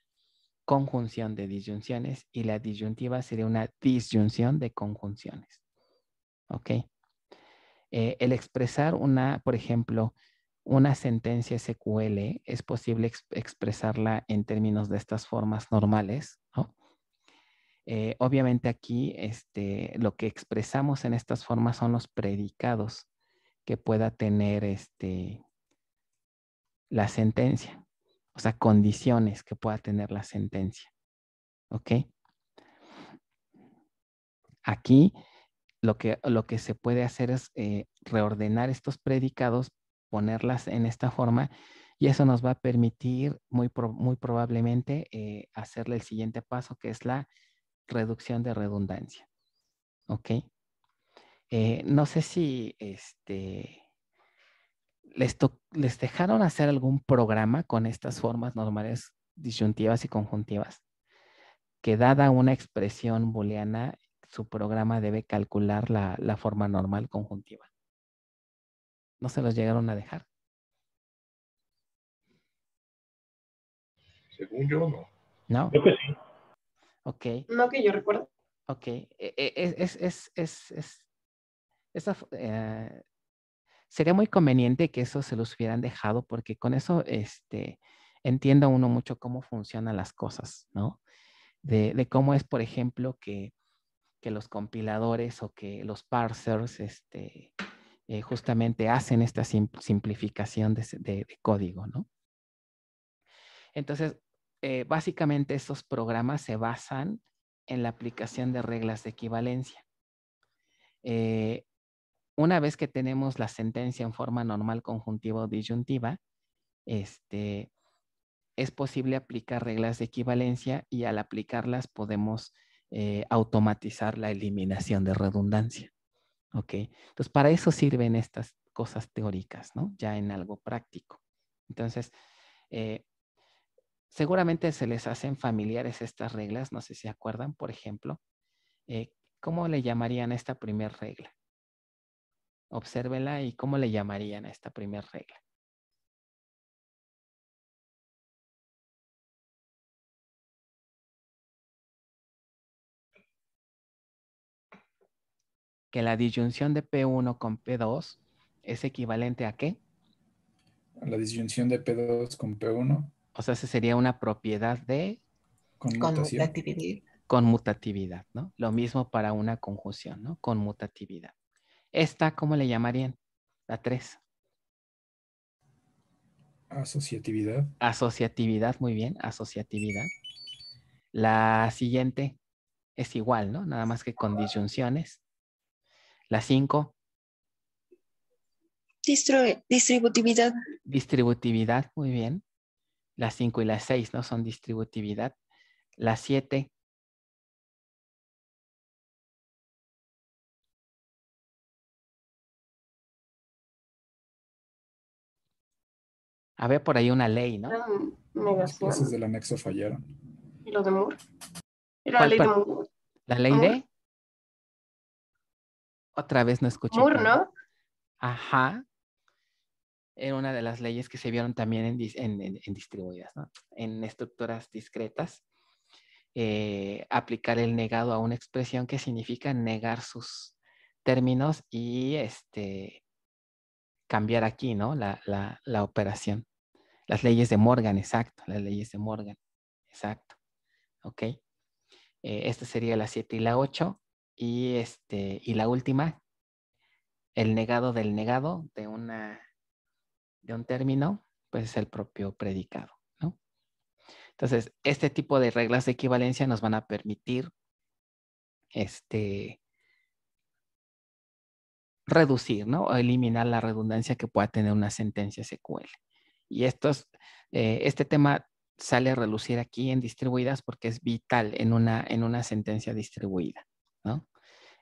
conjunción de disyunciones y la disyuntiva sería una disyunción de conjunciones. ¿Ok? Eh, el expresar una, por ejemplo, una sentencia SQL es posible expresarla en términos de estas formas normales, eh, obviamente aquí este, lo que expresamos en estas formas son los predicados que pueda tener este, la sentencia, o sea, condiciones que pueda tener la sentencia. ¿Ok? Aquí lo que, lo que se puede hacer es eh, reordenar estos predicados, ponerlas en esta forma y eso nos va a permitir muy, muy probablemente eh, hacerle el siguiente paso que es la reducción de redundancia. ¿Ok? Eh, no sé si este, les, dejaron hacer algún programa con estas formas normales disyuntivas y conjuntivas, que dada una expresión booleana, su programa debe calcular la, forma normal conjuntiva. ¿No se los llegaron a dejar? Según yo, no. No. Yo que sí. Ok. No que yo recuerdo. Ok. E, e, es, es, es, es esa, eh, sería muy conveniente que eso se los hubieran dejado porque con eso este, entienda uno mucho cómo funcionan las cosas, ¿no? De, cómo es, por ejemplo, que, que, los compiladores o que los parsers este, eh, justamente hacen esta simplificación de, código, ¿no? Entonces, eh, básicamente estos programas se basan en la aplicación de reglas de equivalencia. Eh, una vez que tenemos la sentencia en forma normal, conjuntiva o disyuntiva, este, es posible aplicar reglas de equivalencia y al aplicarlas podemos eh, automatizar la eliminación de redundancia. ¿Ok? Entonces, para eso sirven estas cosas teóricas, ¿no? Ya en algo práctico. Entonces, eh, seguramente se les hacen familiares estas reglas, no sé si acuerdan, por ejemplo, eh, ¿cómo le llamarían esta primera regla? Obsérvela y cómo le llamarían a esta primera regla. Que la disyunción de P1 con P2 es equivalente a qué? la disyunción de P2 con P1. O sea, esa sería una propiedad de conmutatividad. Conmutatividad, ¿no? Lo mismo para una conjunción, ¿no? Conmutatividad. Esta, ¿cómo le llamarían? La 3. Asociatividad. Asociatividad, muy bien, asociatividad. La siguiente es igual, ¿no? Nada más que con disyunciones. La 5. distributividad. Distributividad, muy bien. La 5 y la 6, ¿no? Son distributividad. La 7. Había por ahí una ley, ¿no? Ah, las clases del anexo fallaron. ¿Y lo de Moore? Era la ley de Moore. ¿La ley de? Otra vez no escuché. Moore, ¿no? Ajá. Era una de las leyes que se vieron también en, distribuidas, ¿no? En estructuras discretas. Eh, aplicar el negado a una expresión que significa negar sus términos y este cambiar aquí, ¿no? la operación. Las leyes de Morgan, exacto, las leyes de Morgan, exacto. ¿Ok? Eh, esta sería la 7 y la 8. Y, este, y la última, el negado del negado de, una, de un término, pues es el propio predicado. ¿no? Entonces, este tipo de reglas de equivalencia nos van a permitir este, reducir ¿no? o eliminar la redundancia que pueda tener una sentencia SQL. Y estos, eh, este tema sale a relucir aquí en distribuidas porque es vital en una, en una sentencia distribuida, ¿no?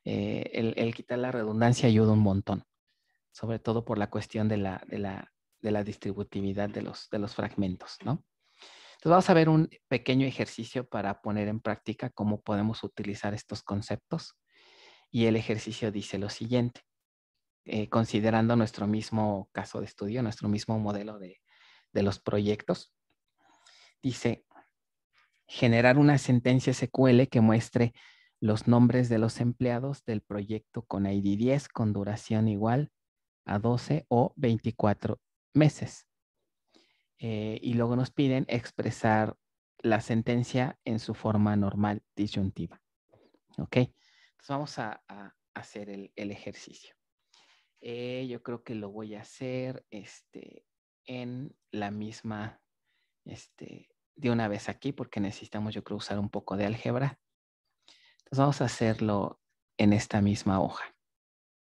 Eh, el, quitar la redundancia ayuda un montón, sobre todo por la cuestión de la, distributividad de los, de los fragmentos, ¿no? Entonces vamos a ver un pequeño ejercicio para poner en práctica cómo podemos utilizar estos conceptos. Y el ejercicio dice lo siguiente, eh, considerando nuestro mismo caso de estudio, nuestro mismo modelo de, de los proyectos, dice generar una sentencia SQL que muestre los nombres de los empleados del proyecto con ID 10 con duración igual a 12 o 24 meses. Eh, y luego nos piden expresar la sentencia en su forma normal disyuntiva. ¿Ok? Entonces vamos a, hacer el, ejercicio. Eh, yo creo que lo voy a hacer este, en la misma este, de una vez aquí porque necesitamos yo creo usar un poco de álgebra. Entonces vamos a hacerlo en esta misma hoja,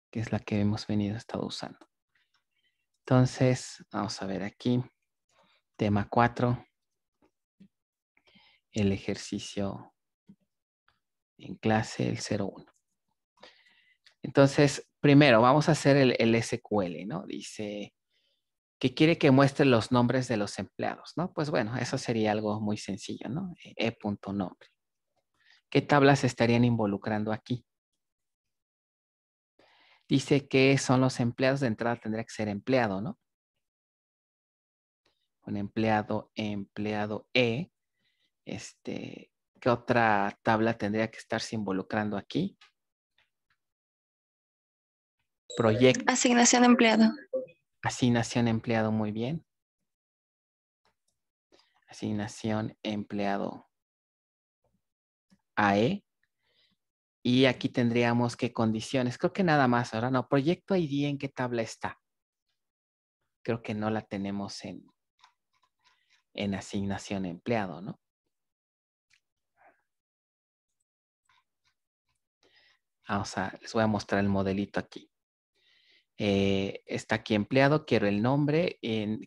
que es la que hemos venido estado usando. Entonces, vamos a ver aquí, tema 4, el ejercicio en clase, el 01. Entonces, primero vamos a hacer el, el SQL, ¿no? Dice, que quiere que muestre los nombres de los empleados, ¿no? Pues bueno, eso sería algo muy sencillo, ¿no? E.nombre. E ¿Qué tablas estarían involucrando aquí? Dice que son los empleados, de entrada tendría que ser empleado, ¿no? Un empleado, empleado E. Este, ¿qué otra tabla tendría que estarse involucrando aquí? Proyecto. Asignación de empleado. Asignación empleado, muy bien. Asignación empleado AE. Y aquí tendríamos que condiciones. Creo que nada más ahora no. Proyecto ID, ¿en qué tabla está? Creo que no la tenemos en, en asignación empleado, ¿no? Vamos a, les voy a mostrar el modelito aquí. Eh, está aquí empleado, quiero el nombre,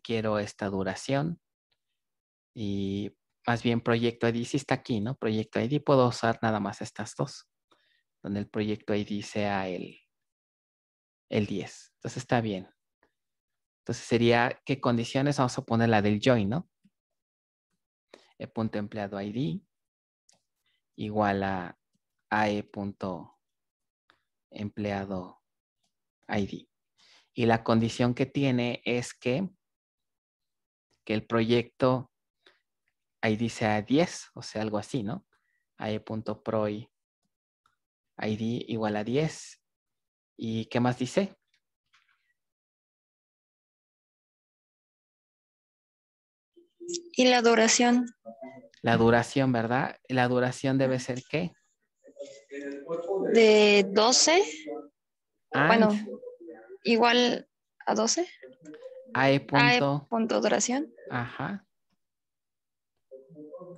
quiero esta duración y más bien proyecto ID, sí está aquí, ¿no? Proyecto ID, puedo usar nada más estas dos, donde el proyecto ID sea el, el 10. Entonces está bien. Entonces sería, ¿qué condiciones? Vamos a poner la del join, ¿no? E punto empleado ID igual a ae.empleado ID. Y la condición que tiene es que, que el proyecto, ahí dice A10, o sea, algo así, ¿no? AE.proy ID igual a 10. ¿Y qué más dice? Y la duración. La duración, ¿verdad? La duración debe ser qué? De 12. Ah, bueno, igual a 12. AE e punto. punto duración. Ajá.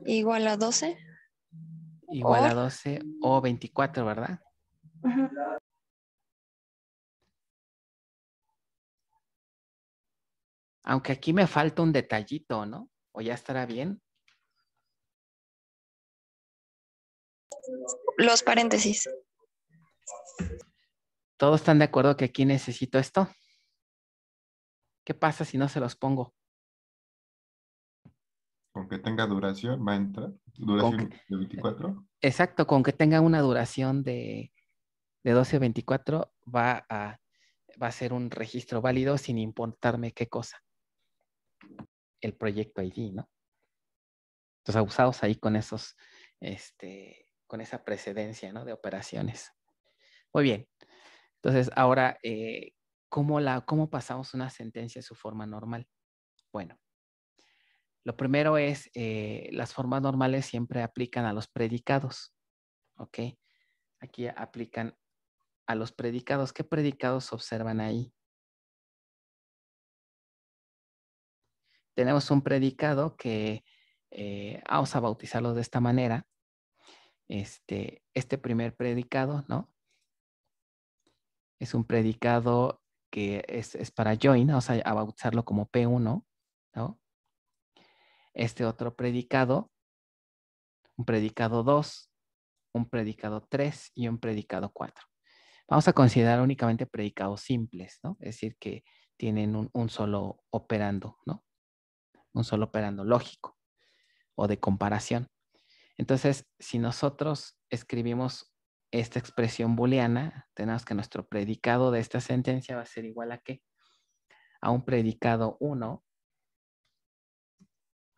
Igual a 12. Igual a 12 o 24, ¿verdad? Aunque aquí me falta un detallito, ¿no? ¿O ya estará bien? Los paréntesis todos están de acuerdo que aquí necesito esto. ¿Qué pasa si no se los pongo? Con que tenga duración, va a entrar. Duración de 24. Exacto, con que tenga una duración de, 12 a 24, va a, va a ser un registro válido sin importarme qué cosa. El proyecto ID, ¿no? Entonces, abusados ahí con esos, este, con esa precedencia, ¿no? De operaciones. Muy bien. Entonces, ahora, eh, ¿cómo, pasamos una sentencia en su forma normal? Bueno, lo primero es, eh, las formas normales siempre aplican a los predicados, ¿ok? Aquí aplican a los predicados. ¿Qué predicados observan ahí? Tenemos un predicado que eh, vamos a bautizarlo de esta manera. este, este primer predicado, ¿no? es un predicado que es, para join, o a usarlo como P1, ¿no? Este otro predicado, un predicado 2, un predicado 3 y un predicado 4. Vamos a considerar únicamente predicados simples, ¿no? Es decir, que tienen un, un solo operando, ¿no? Un solo operando lógico o de comparación. Entonces, si nosotros escribimos esta expresión booleana, tenemos que nuestro predicado de esta sentencia va a ser igual a qué? A un predicado 1,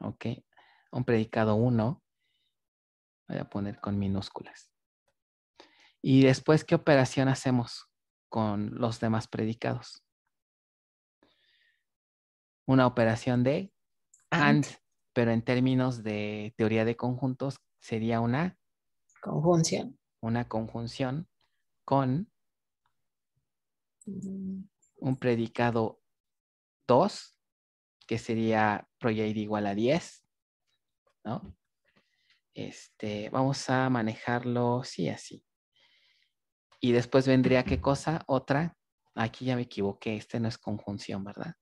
¿ok? un predicado 1, voy a poner con minúsculas. Y después, ¿qué operación hacemos con los demás predicados? Una operación de and pero en términos de teoría de conjuntos sería una... Conjunción una conjunción con un predicado 2, que sería project igual a 10, ¿no? Este, vamos a manejarlo sí, así. Y después vendría qué cosa, otra. Aquí ya me equivoqué, este no es conjunción, ¿verdad?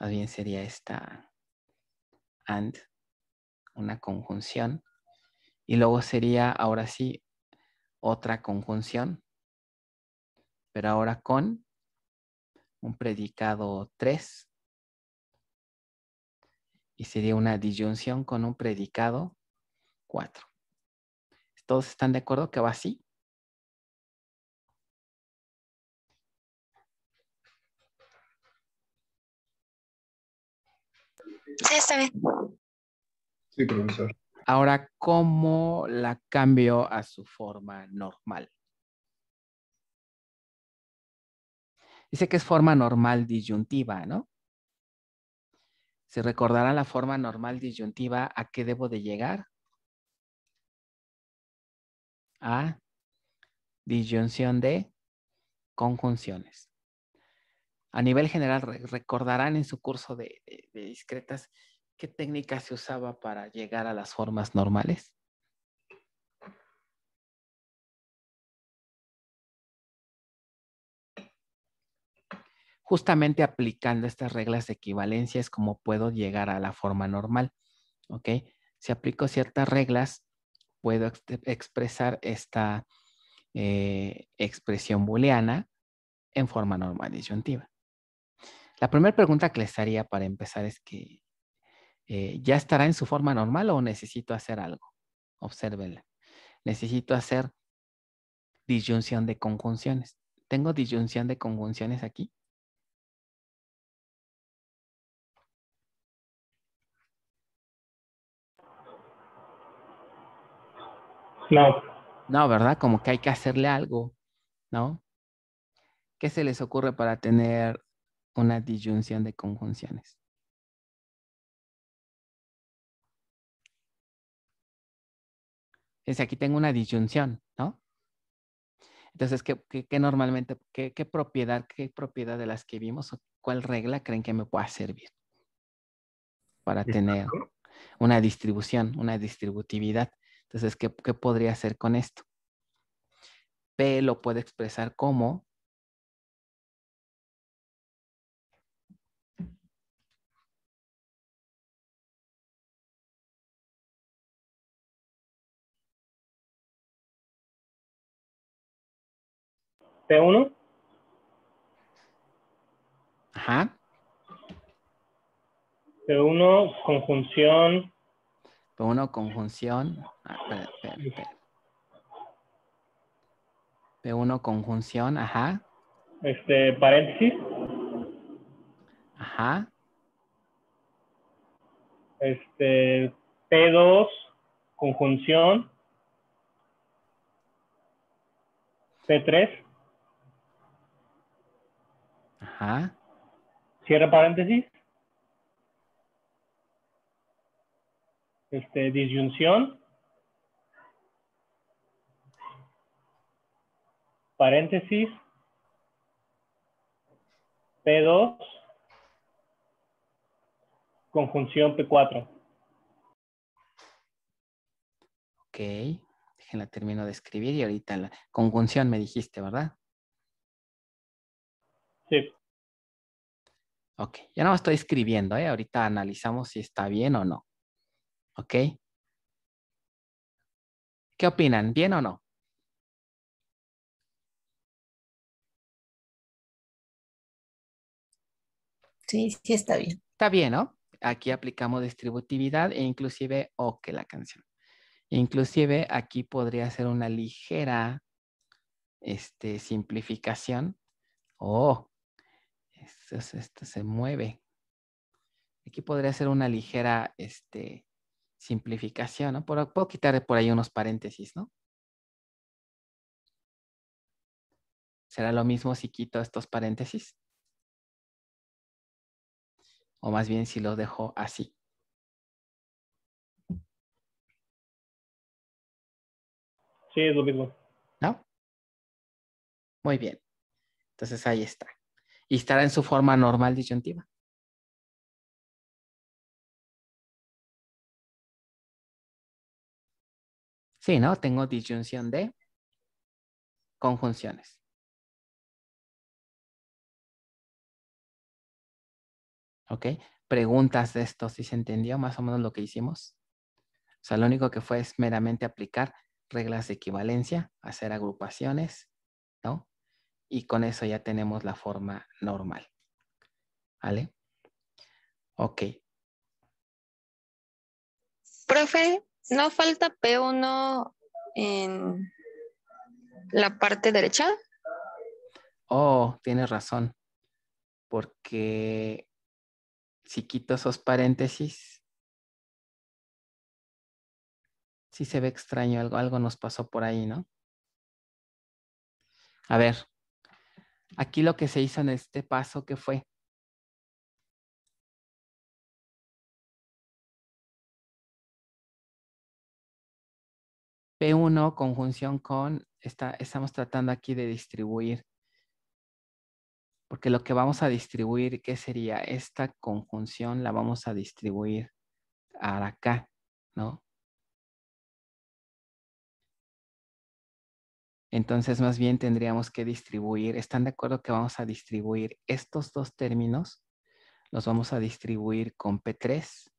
Más bien sería esta and, una conjunción. Y luego sería, ahora sí, otra conjunción, pero ahora con un predicado 3 y sería una disyunción con un predicado 4. ¿Todos están de acuerdo que va así? Sí, está bien. Sí, profesor. Ahora, ¿cómo la cambio a su forma normal? Dice que es forma normal disyuntiva, ¿no? ¿Se recordará la forma normal disyuntiva a qué debo de llegar? A disyunción de conjunciones. A nivel general, recordarán en su curso de, de discretas ¿Qué técnica se usaba para llegar a las formas normales? Justamente aplicando estas reglas de equivalencia es como puedo llegar a la forma normal. ¿Ok? Si aplico ciertas reglas, puedo expresar esta eh, expresión booleana en forma normal disyuntiva. La primera pregunta que les haría para empezar es que eh, ¿ya estará en su forma normal o necesito hacer algo? Obsérvela. Necesito hacer disyunción de conjunciones. ¿Tengo disyunción de conjunciones aquí? No. No, ¿verdad? Como que hay que hacerle algo, ¿no? ¿Qué se les ocurre para tener una disyunción de conjunciones? Es aquí tengo una disyunción, ¿no? Entonces, ¿qué, normalmente, qué, propiedad, qué propiedad de las que vimos o cuál regla creen que me pueda servir para tener una distribución, una distributividad? Entonces, ¿qué, podría hacer con esto? P lo puede expresar como p 1 Ajá. p 1 conjunción. p 1 conjunción. Ah, P1 conjunción, ajá. Este, paréntesis. Ajá. Este, P2 conjunción. P3. Cierra paréntesis. Este, disyunción. Paréntesis. P2. Conjunción P4. Ok, déjenla termino de escribir y ahorita la conjunción me dijiste, ¿verdad? Sí. Ok, ya no estoy escribiendo, ¿eh? Ahorita analizamos si está bien o no. Ok. ¿Qué opinan? ¿Bien o no? Sí, sí está bien. Está bien, ¿no? Aquí aplicamos distributividad e inclusive ok, la canción. Inclusive aquí podría ser una ligera este, simplificación. Oh, esto, este, se mueve. Aquí podría ser una ligera este, simplificación, ¿no? puedo quitar por ahí unos paréntesis, ¿no? ¿Será lo mismo si quito estos paréntesis? O más bien si lo dejo así. Sí, es lo mismo. ¿No? Muy bien. Entonces ahí está y estará en su forma normal disyuntiva. Sí, ¿no? Tengo disyunción de conjunciones. ¿Ok? Preguntas de esto, si se entendió más o menos lo que hicimos. O sea, lo único que fue es meramente aplicar reglas de equivalencia, hacer agrupaciones, ¿no? y con eso ya tenemos la forma normal. ¿Vale? Ok. Profe, ¿no falta P1 en la parte derecha? Oh, tienes razón. Porque si quito esos paréntesis, sí se ve extraño, algo, algo nos pasó por ahí, ¿no? A ver, Aquí lo que se hizo en este paso que fue P1 conjunción con, estamos tratando aquí de distribuir, porque lo que vamos a distribuir, ¿qué sería? Esta conjunción la vamos a distribuir a acá, ¿no? Entonces, más bien tendríamos que distribuir, ¿están de acuerdo que vamos a distribuir estos dos términos? Los vamos a distribuir con P3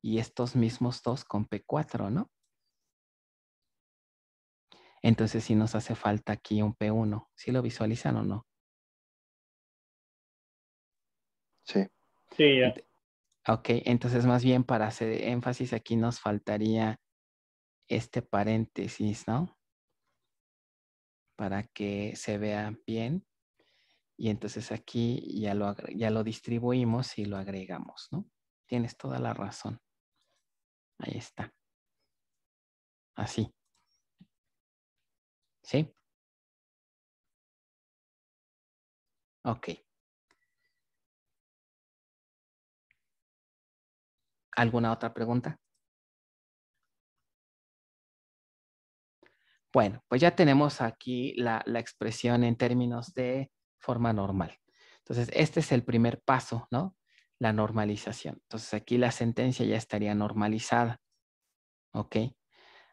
y estos mismos dos con P4, ¿no? Entonces, si nos hace falta aquí un P1. ¿Sí lo visualizan o no? Sí. Sí, ya. Ok, entonces más bien para hacer énfasis aquí nos faltaría este paréntesis, ¿no? para que se vea bien. Y entonces aquí ya lo, ya lo distribuimos y lo agregamos, ¿no? Tienes toda la razón. Ahí está. Así. ¿Sí? Ok. ¿Alguna otra pregunta? Bueno, pues ya tenemos aquí la, expresión en términos de forma normal. Entonces, este es el primer paso, ¿no? La normalización. Entonces, aquí la sentencia ya estaría normalizada. ¿Ok?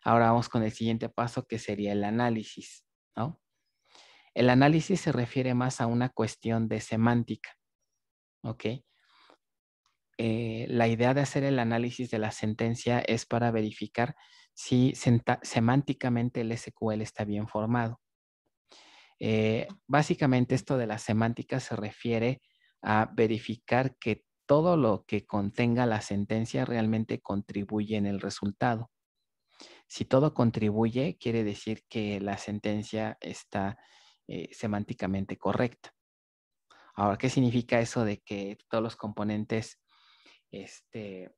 Ahora vamos con el siguiente paso que sería el análisis, ¿no? El análisis se refiere más a una cuestión de semántica. ¿Ok? Eh, la idea de hacer el análisis de la sentencia es para verificar si semánticamente el SQL está bien formado. Eh, básicamente esto de la semántica se refiere a verificar que todo lo que contenga la sentencia realmente contribuye en el resultado. Si todo contribuye, quiere decir que la sentencia está eh, semánticamente correcta. Ahora, ¿qué significa eso de que todos los componentes este,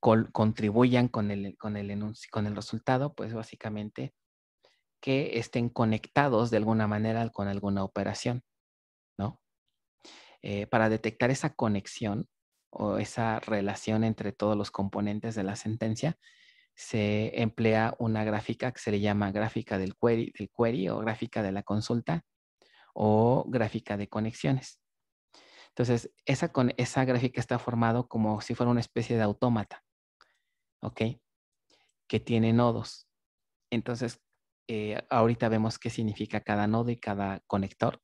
contribuyan con el, con, el con el resultado, pues básicamente que estén conectados de alguna manera con alguna operación, ¿no? Eh, para detectar esa conexión o esa relación entre todos los componentes de la sentencia, se emplea una gráfica que se le llama gráfica del query, query o gráfica de la consulta o gráfica de conexiones. Entonces, esa, esa gráfica está formado como si fuera una especie de autómata. ¿ok? Que tiene nodos. Entonces, eh, ahorita vemos qué significa cada nodo y cada conector.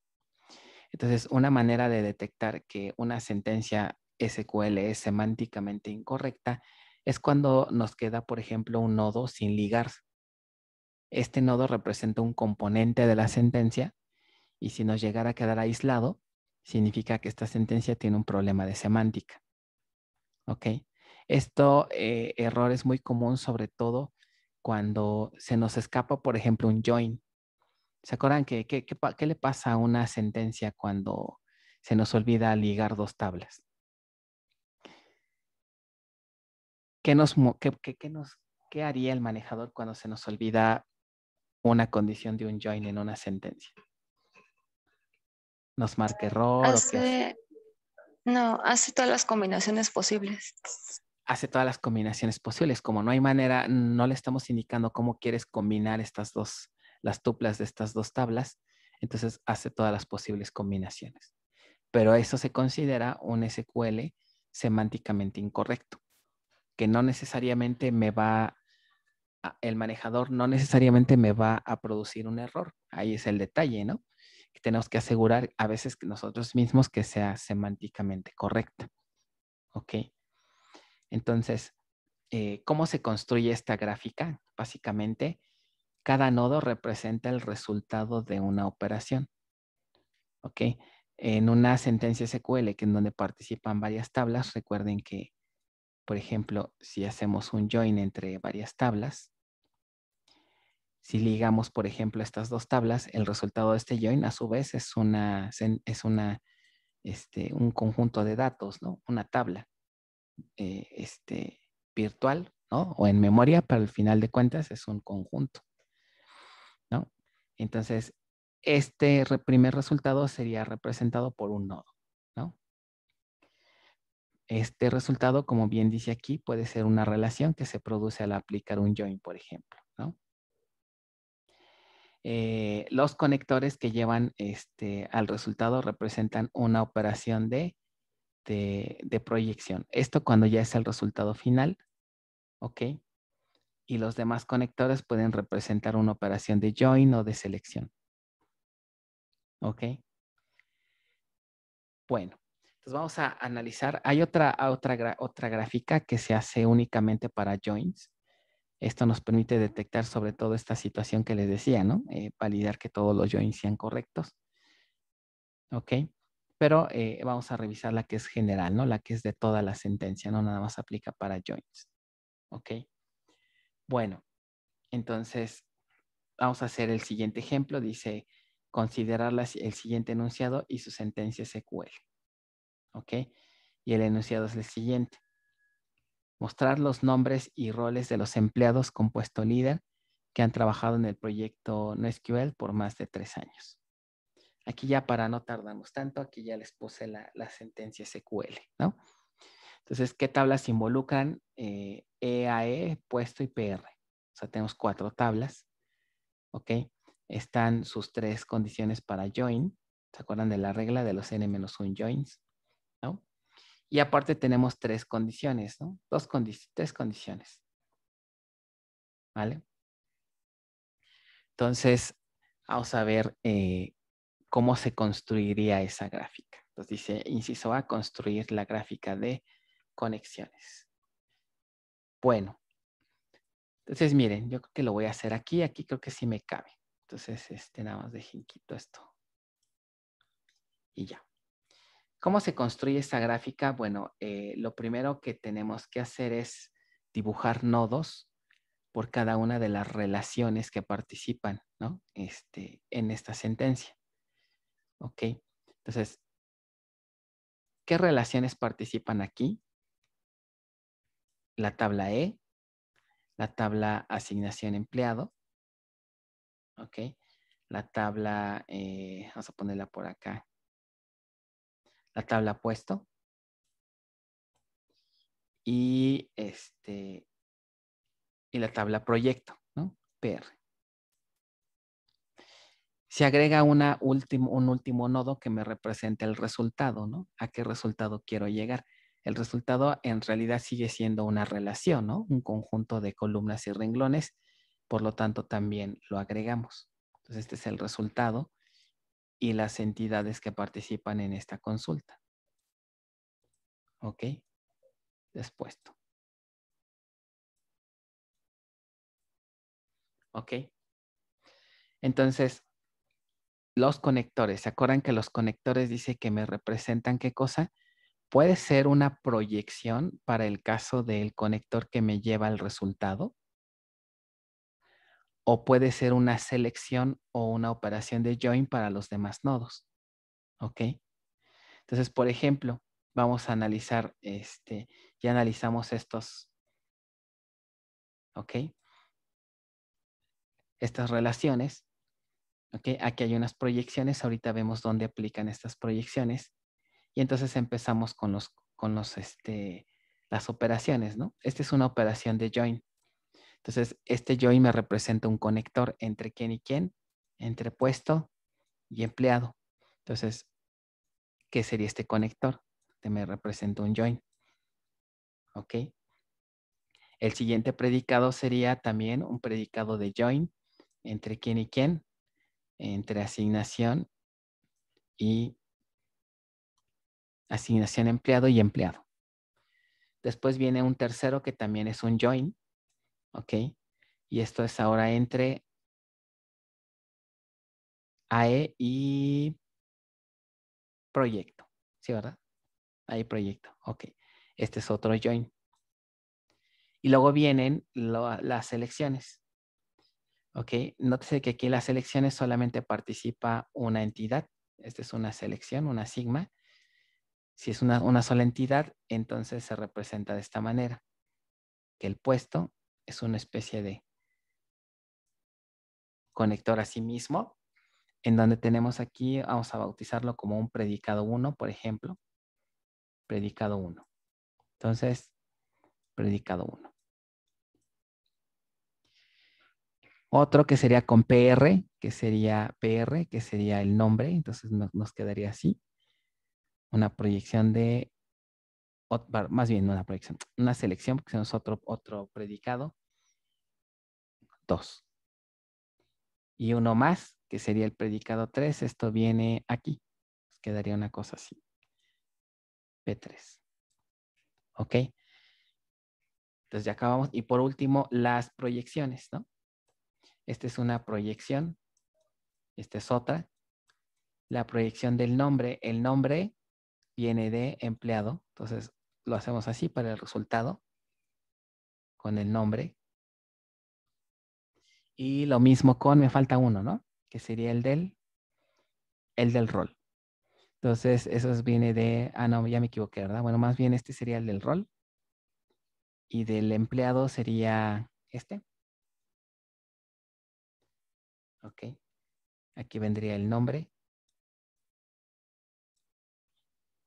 Entonces, una manera de detectar que una sentencia SQL es semánticamente incorrecta es cuando nos queda, por ejemplo, un nodo sin ligar. Este nodo representa un componente de la sentencia y si nos llegara a quedar aislado, significa que esta sentencia tiene un problema de semántica. ¿Ok? Esto, eh, error es muy común, sobre todo cuando se nos escapa, por ejemplo, un join. ¿Se acuerdan que, qué le pasa a una sentencia cuando se nos olvida ligar dos tablas? ¿Qué, nos, qué, nos, ¿Qué haría el manejador cuando se nos olvida una condición de un join en una sentencia? ¿Nos marca error? No, hace todas las combinaciones posibles hace todas las combinaciones posibles. Como no hay manera, no le estamos indicando cómo quieres combinar estas dos, las tuplas de estas dos tablas, entonces hace todas las posibles combinaciones. Pero eso se considera un SQL semánticamente incorrecto, que no necesariamente me va, el manejador no necesariamente me va a producir un error. Ahí es el detalle, ¿no? tenemos que asegurar a veces nosotros mismos que sea semánticamente correcta. ¿Ok? Entonces, eh, ¿cómo se construye esta gráfica? Básicamente, cada nodo representa el resultado de una operación. ¿Ok? En una sentencia SQL, que en donde participan varias tablas, recuerden que, por ejemplo, si hacemos un join entre varias tablas, si ligamos, por ejemplo, estas dos tablas, el resultado de este join a su vez es una, es una, este, un conjunto de datos, ¿no? Una tabla. Eh, este, virtual, ¿no? O en memoria, pero al final de cuentas es un conjunto, ¿no? Entonces, este primer resultado sería representado por un nodo, ¿no? Este resultado, como bien dice aquí, puede ser una relación que se produce al aplicar un join, por ejemplo, ¿no? Eh, los conectores que llevan este, al resultado representan una operación de de, proyección. Esto cuando ya es el resultado final, ¿ok? Y los demás conectores pueden representar una operación de join o de selección. ¿Ok? Bueno, entonces vamos a analizar. Hay otra, otra, otra gráfica que se hace únicamente para joins. Esto nos permite detectar sobre todo esta situación que les decía, ¿no? Eh, validar que todos los joins sean correctos. ¿Ok? pero eh, vamos a revisar la que es general, ¿no? La que es de toda la sentencia, no nada más aplica para Joints. ¿Ok? Bueno, entonces vamos a hacer el siguiente ejemplo. Dice, considerar el siguiente enunciado y su sentencia SQL. ¿Ok? Y el enunciado es el siguiente. Mostrar los nombres y roles de los empleados con puesto líder que han trabajado en el proyecto NoSQL por más de tres años. Aquí ya para no tardarnos tanto, aquí ya les puse la, sentencia SQL, ¿no? Entonces, ¿qué tablas involucran eh, EAE, e, puesto y PR? O sea, tenemos cuatro tablas, ¿ok? Están sus tres condiciones para join. ¿Se acuerdan de la regla de los n-1 joins? ¿No? Y aparte tenemos tres condiciones, ¿no? Dos condiciones, tres condiciones. ¿Vale? Entonces, vamos a ver eh, cómo se construiría esa gráfica. Entonces dice, inciso A, construir la gráfica de conexiones. Bueno, entonces miren, yo creo que lo voy a hacer aquí, aquí creo que sí me cabe. Entonces, este, nada más dejen quito esto. Y ya. ¿Cómo se construye esa gráfica? Bueno, eh, lo primero que tenemos que hacer es dibujar nodos por cada una de las relaciones que participan este, en esta sentencia. ¿Ok? Entonces, ¿qué relaciones participan aquí? La tabla E, la tabla asignación empleado, ¿ok? La tabla, eh, vamos a ponerla por acá, la tabla puesto y este y la tabla proyecto, ¿no? PR se agrega una un último nodo que me representa el resultado, ¿no? ¿A qué resultado quiero llegar? El resultado en realidad sigue siendo una relación, ¿no? Un conjunto de columnas y renglones, por lo tanto también lo agregamos. Entonces este es el resultado y las entidades que participan en esta consulta. ¿Ok? Después. ¿Ok? Entonces, los conectores, ¿se acuerdan que los conectores dice que me representan qué cosa? Puede ser una proyección para el caso del conector que me lleva al resultado. O puede ser una selección o una operación de join para los demás nodos. ¿Ok? Entonces, por ejemplo, vamos a analizar, este, ya analizamos estos, ¿ok? Estas relaciones aquí hay unas proyecciones, ahorita vemos dónde aplican estas proyecciones y entonces empezamos con, los, este, las operaciones, ¿no? Esta es una operación de join. Entonces, este join me representa un conector entre quién y quién, entre puesto y empleado. Entonces, ¿qué sería este conector? que me representa un join. ¿Ok? El siguiente predicado sería también un predicado de join entre quién y quién, entre asignación y asignación empleado y empleado. Después viene un tercero que también es un join, ¿ok? Y esto es ahora entre AE y proyecto, ¿sí, verdad? AE proyecto, ok. Este es otro join. Y luego vienen las selecciones. ¿Ok? Nótese que aquí en las elecciones solamente participa una entidad. Esta es una selección, una sigma. Si es una, una sola entidad, entonces se representa de esta manera. Que el puesto es una especie de conector a sí mismo, en donde tenemos aquí, vamos a bautizarlo como un predicado 1, por ejemplo. Predicado 1. Entonces, predicado 1. Otro que sería con PR, que sería PR, que sería el nombre, entonces nos quedaría así. Una proyección de, más bien una proyección, una selección, porque es otro, otro predicado. Dos. Y uno más, que sería el predicado tres. esto viene aquí. Nos quedaría una cosa así. P3. ¿Ok? Entonces ya acabamos. Y por último, las proyecciones, ¿no? Esta es una proyección. Esta es otra. La proyección del nombre. El nombre viene de empleado. Entonces lo hacemos así para el resultado. Con el nombre. Y lo mismo con, me falta uno, ¿no? Que sería el del, el del rol. Entonces, eso viene de, ah, no, ya me equivoqué, ¿verdad? Bueno, más bien este sería el del rol. Y del empleado sería este. ¿Ok? Aquí vendría el nombre.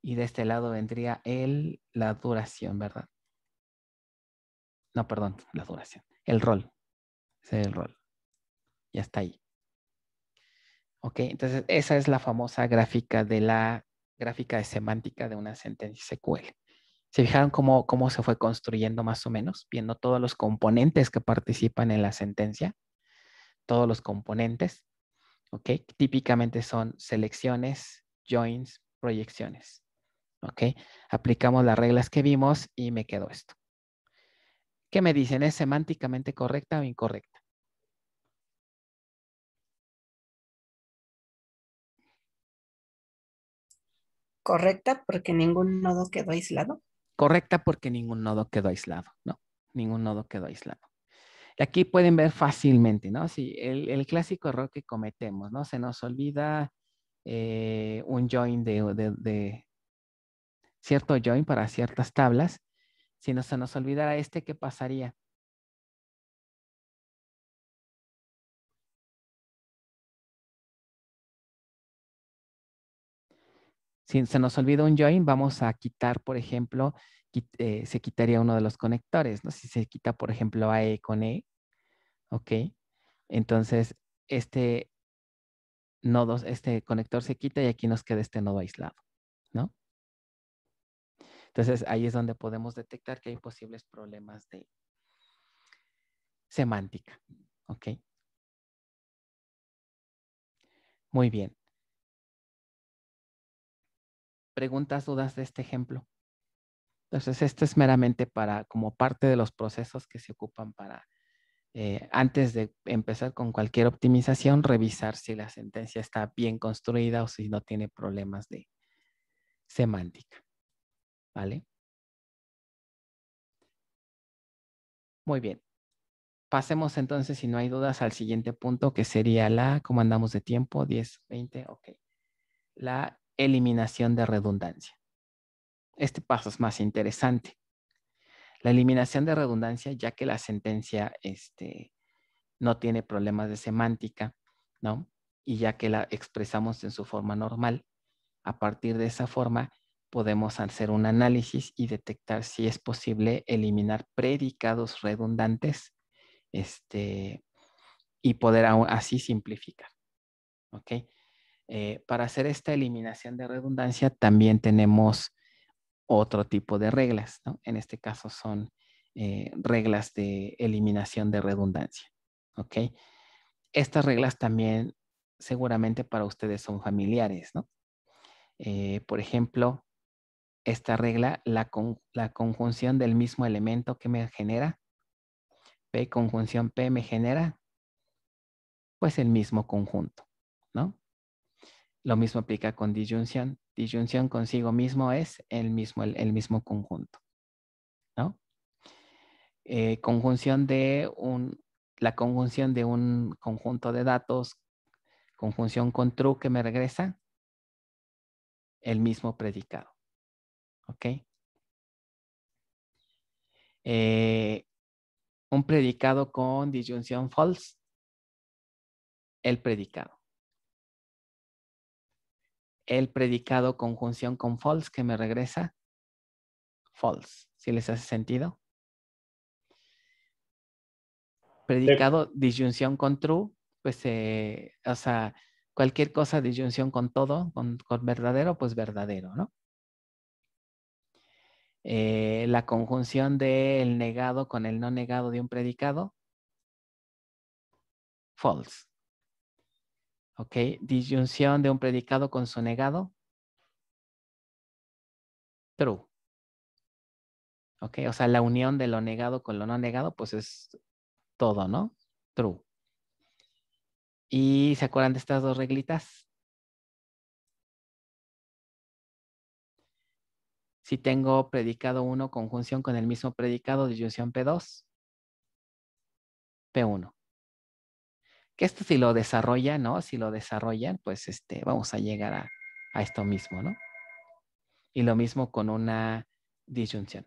Y de este lado vendría el, la duración, ¿verdad? No, perdón, la duración. El rol. Ese es el rol. Ya está ahí. Ok, entonces esa es la famosa gráfica de la gráfica de semántica de una sentencia SQL. ¿Se fijaron cómo, cómo se fue construyendo más o menos? Viendo todos los componentes que participan en la sentencia todos los componentes, ¿ok? Típicamente son selecciones, joins, proyecciones, ¿ok? Aplicamos las reglas que vimos y me quedó esto. ¿Qué me dicen? ¿Es semánticamente correcta o incorrecta? Correcta porque ningún nodo quedó aislado. Correcta porque ningún nodo quedó aislado, ¿no? Ningún nodo quedó aislado aquí pueden ver fácilmente, ¿no? Sí, el, clásico error que cometemos, ¿no? Se nos olvida eh, un join de, de, cierto join para ciertas tablas. Si no se nos olvidara este, ¿qué pasaría? Si se nos olvida un join, vamos a quitar, por ejemplo, eh, se quitaría uno de los conectores, ¿no? Si se quita, por ejemplo, AE con E, ¿ok? Entonces, este nodo, este conector se quita y aquí nos queda este nodo aislado, ¿no? Entonces, ahí es donde podemos detectar que hay posibles problemas de semántica, ¿ok? Muy bien. ¿Preguntas, dudas de este ejemplo? Entonces, esto es meramente para, como parte de los procesos que se ocupan para, eh, antes de empezar con cualquier optimización, revisar si la sentencia está bien construida o si no tiene problemas de semántica. ¿Vale? Muy bien. Pasemos entonces, si no hay dudas, al siguiente punto que sería la, ¿cómo andamos de tiempo? 10, 20, ok. La eliminación de redundancia. Este paso es más interesante. La eliminación de redundancia, ya que la sentencia este, no tiene problemas de semántica, ¿no? Y ya que la expresamos en su forma normal, a partir de esa forma podemos hacer un análisis y detectar si es posible eliminar predicados redundantes este, y poder así simplificar. ¿Ok? Eh, para hacer esta eliminación de redundancia también tenemos otro tipo de reglas, ¿no? En este caso son eh, reglas de eliminación de redundancia, ¿ok? Estas reglas también seguramente para ustedes son familiares, ¿no? Eh, por ejemplo, esta regla, la, la conjunción del mismo elemento que me genera, P conjunción P me genera, pues el mismo conjunto, ¿no? Lo mismo aplica con disyunción, disyunción consigo mismo es el mismo, el, mismo conjunto. ¿no? Eh, conjunción de un, la conjunción de un conjunto de datos, conjunción con true que me regresa, el mismo predicado. ¿Ok? Eh, un predicado con disyunción false, el predicado el predicado conjunción con false que me regresa false, si les hace sentido. Predicado disyunción con true, pues, eh, o sea, cualquier cosa disyunción con todo, con, verdadero, pues verdadero, ¿no? Eh, la conjunción del negado con el no negado de un predicado, false. Ok, disyunción de un predicado con su negado. True. Ok, o sea, la unión de lo negado con lo no negado, pues es todo, ¿no? True. ¿Y se acuerdan de estas dos reglitas? Si tengo predicado 1, conjunción con el mismo predicado, disyunción P2, P1 que esto si lo desarrollan, ¿no? Si lo desarrollan, pues este, vamos a llegar a, esto mismo, ¿no? Y lo mismo con una disyunción.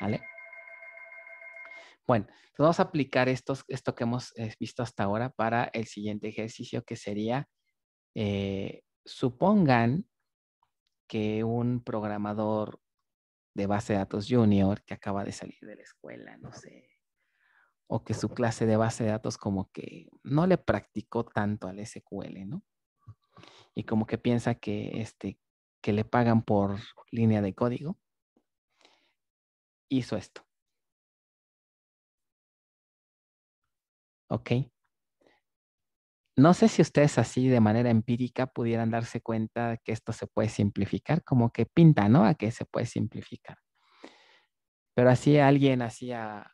¿Vale? Bueno, vamos a aplicar estos, esto que hemos eh, visto hasta ahora para el siguiente ejercicio que sería, eh, supongan que un programador de base de datos junior que acaba de salir de la escuela, no sé, o que su clase de base de datos como que no le practicó tanto al SQL, ¿no? Y como que piensa que, este, que le pagan por línea de código, hizo esto. ¿Ok? No sé si ustedes así de manera empírica pudieran darse cuenta que esto se puede simplificar, como que pinta, ¿no? A que se puede simplificar. Pero así alguien, hacía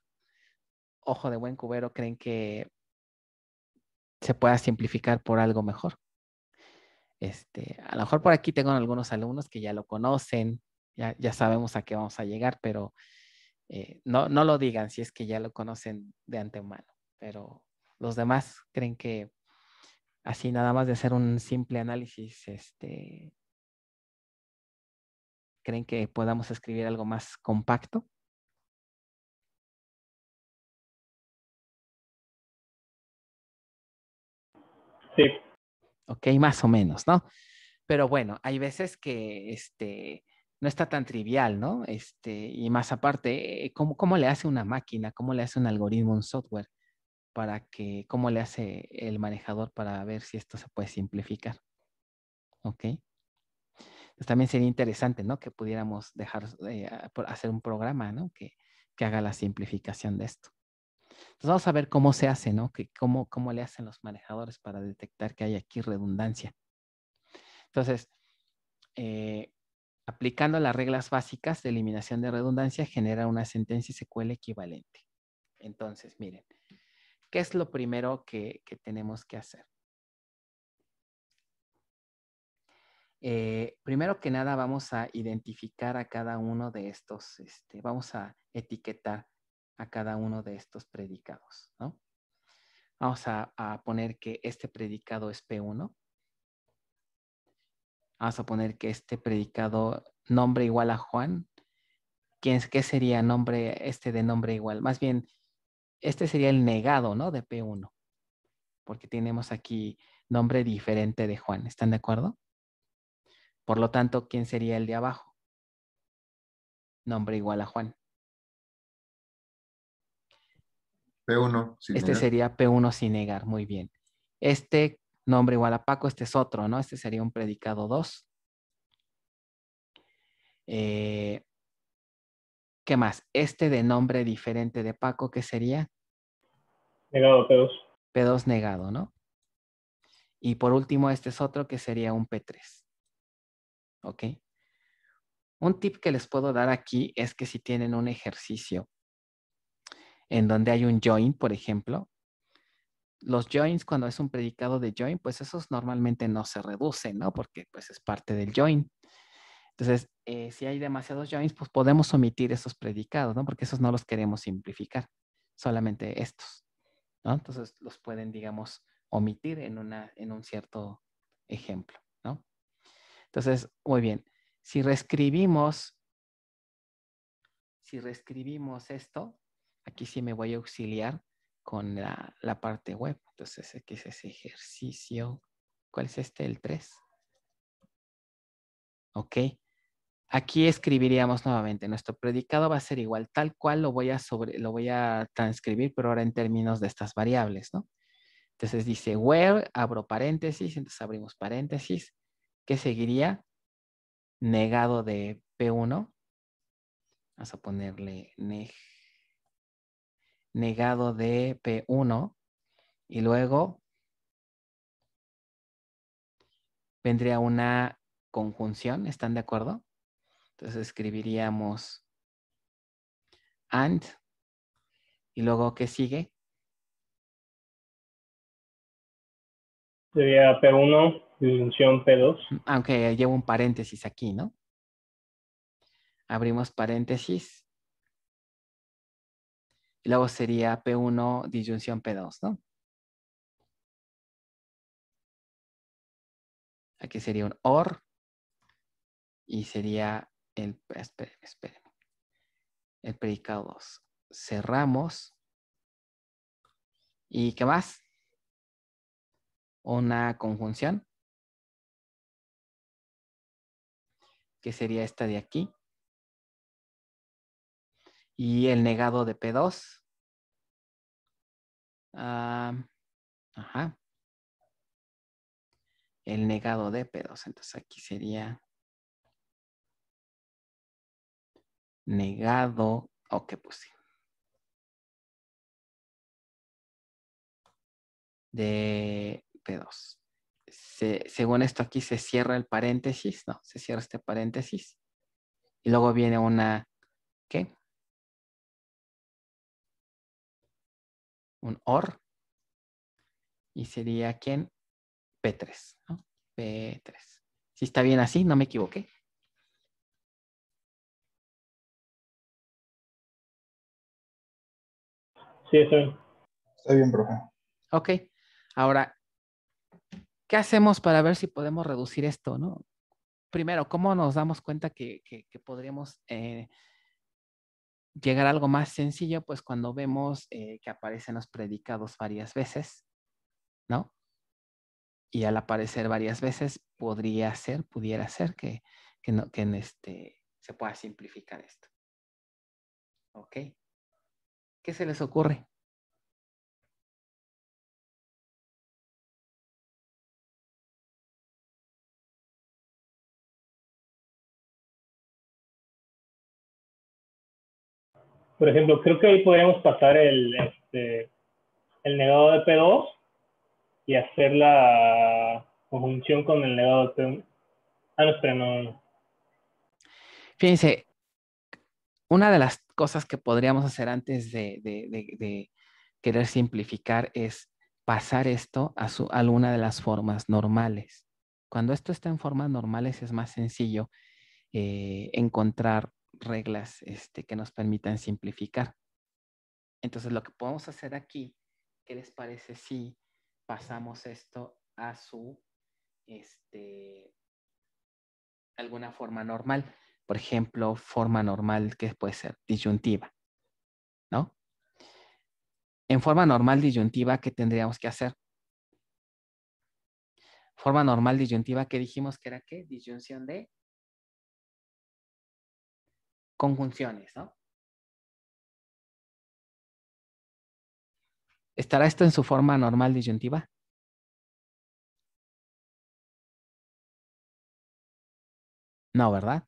ojo de buen cubero creen que se pueda simplificar por algo mejor. Este, a lo mejor por aquí tengo algunos alumnos que ya lo conocen, ya, sabemos a qué vamos a llegar, pero eh, no, no lo digan si es que ya lo conocen de antemano, pero los demás creen que así nada más de hacer un simple análisis, este, creen que podamos escribir algo más compacto Ok, más o menos, ¿no? Pero bueno, hay veces que este, no está tan trivial, ¿no? Este, y más aparte, eh, ¿cómo, le hace una máquina, cómo le hace un algoritmo, un software, para que, cómo le hace el manejador para ver si esto se puede simplificar? ¿Ok? Entonces pues también sería interesante, ¿no? Que pudiéramos dejar eh, hacer un programa, ¿no? que haga la simplificación de esto. Entonces vamos a ver cómo se hace, ¿no? cómo, le hacen los manejadores para detectar que hay aquí redundancia. Entonces, eh, aplicando las reglas básicas de eliminación de redundancia, genera una sentencia SQL equivalente. Entonces, miren, ¿qué es lo primero que, tenemos que hacer? Eh, primero que nada, vamos a identificar a cada uno de estos, este, vamos a etiquetar a cada uno de estos predicados, Vamos a, poner que este predicado es P1. Vamos a poner que este predicado nombre igual a Juan. ¿Quién, ¿Qué sería nombre, este de nombre igual? Más bien, este sería el negado, ¿no? De P1. Porque tenemos aquí nombre diferente de Juan. ¿Están de acuerdo? Por lo tanto, ¿quién sería el de abajo? Nombre igual a Juan. P1. Sin este negar. este sería P1 sin negar, muy bien. Este nombre igual a Paco, este es otro, ¿no? Este sería un predicado 2. Eh, ¿Qué más? Este de nombre diferente de Paco, ¿qué sería? Negado P2. P2 negado, ¿no? Y por último, este es otro que sería un P3. ¿Ok? Un tip que les puedo dar aquí es que si tienen un ejercicio en donde hay un join, por ejemplo, los joins, cuando es un predicado de join, pues esos normalmente no se reducen, ¿no? Porque pues es parte del join. Entonces, eh, si hay demasiados joins, pues podemos omitir esos predicados, ¿no? Porque esos no los queremos simplificar, solamente estos, ¿no? Entonces los pueden, digamos, omitir en, en un cierto ejemplo, ¿no? Entonces, muy bien, si reescribimos, si reescribimos esto, aquí sí me voy a auxiliar con la, parte web. Entonces aquí es ese ejercicio. ¿Cuál es este? El 3. Ok. Aquí escribiríamos nuevamente. Nuestro predicado va a ser igual. Tal cual lo voy a, lo voy a transcribir, pero ahora en términos de estas variables, ¿no? Entonces dice where, abro paréntesis, entonces abrimos paréntesis. ¿Qué seguiría? Negado de P1. Vamos a ponerle neg negado de P1 y luego vendría una conjunción, ¿están de acuerdo? Entonces escribiríamos and y luego ¿qué sigue? Sería P1, disyunción P2. Aunque llevo un paréntesis aquí, ¿no? Abrimos paréntesis luego sería P1 disyunción P2, ¿no? Aquí sería un OR y sería el, espérenme, espérenme, el predicado 2. Cerramos. ¿Y qué más? Una conjunción. Que sería esta de aquí. Y el negado de P2 Ah, ajá. El negado de P2. Entonces aquí sería negado. ¿O qué puse? De P2. según esto aquí se cierra el paréntesis, ¿no? Se cierra este paréntesis. Y luego viene una, ¿qué? un OR y sería quién? P3. p P3. Si está bien así, no me equivoqué. Sí, está bien. Está bien, profe. Ok. Ahora, ¿qué hacemos para ver si podemos reducir esto? ¿no? Primero, ¿cómo nos damos cuenta que, que, podríamos eh, llegar a algo más sencillo, pues cuando vemos eh, que aparecen los predicados varias veces, ¿no? Y al aparecer varias veces, podría ser, pudiera ser que, que, este, se pueda simplificar esto. ¿Ok? ¿Qué se les ocurre? Por ejemplo, creo que hoy podríamos pasar el, este, el negado de P2 y hacer la conjunción con el negado de P1. Ah, no, espera, no, no. Fíjense, una de las cosas que podríamos hacer antes de, querer simplificar es pasar esto a, su, alguna de las formas normales. Cuando esto está en formas normales es más sencillo eh, encontrar reglas este, que nos permitan simplificar. Entonces, lo que podemos hacer aquí, ¿qué les parece si pasamos esto a su, este, alguna forma normal? Por ejemplo, forma normal que puede ser disyuntiva, ¿no? En forma normal disyuntiva, ¿qué tendríamos que hacer? Forma normal disyuntiva, ¿qué dijimos que era qué? Disyunción de conjunciones, ¿no? ¿Estará esto en su forma normal disyuntiva? No, ¿verdad?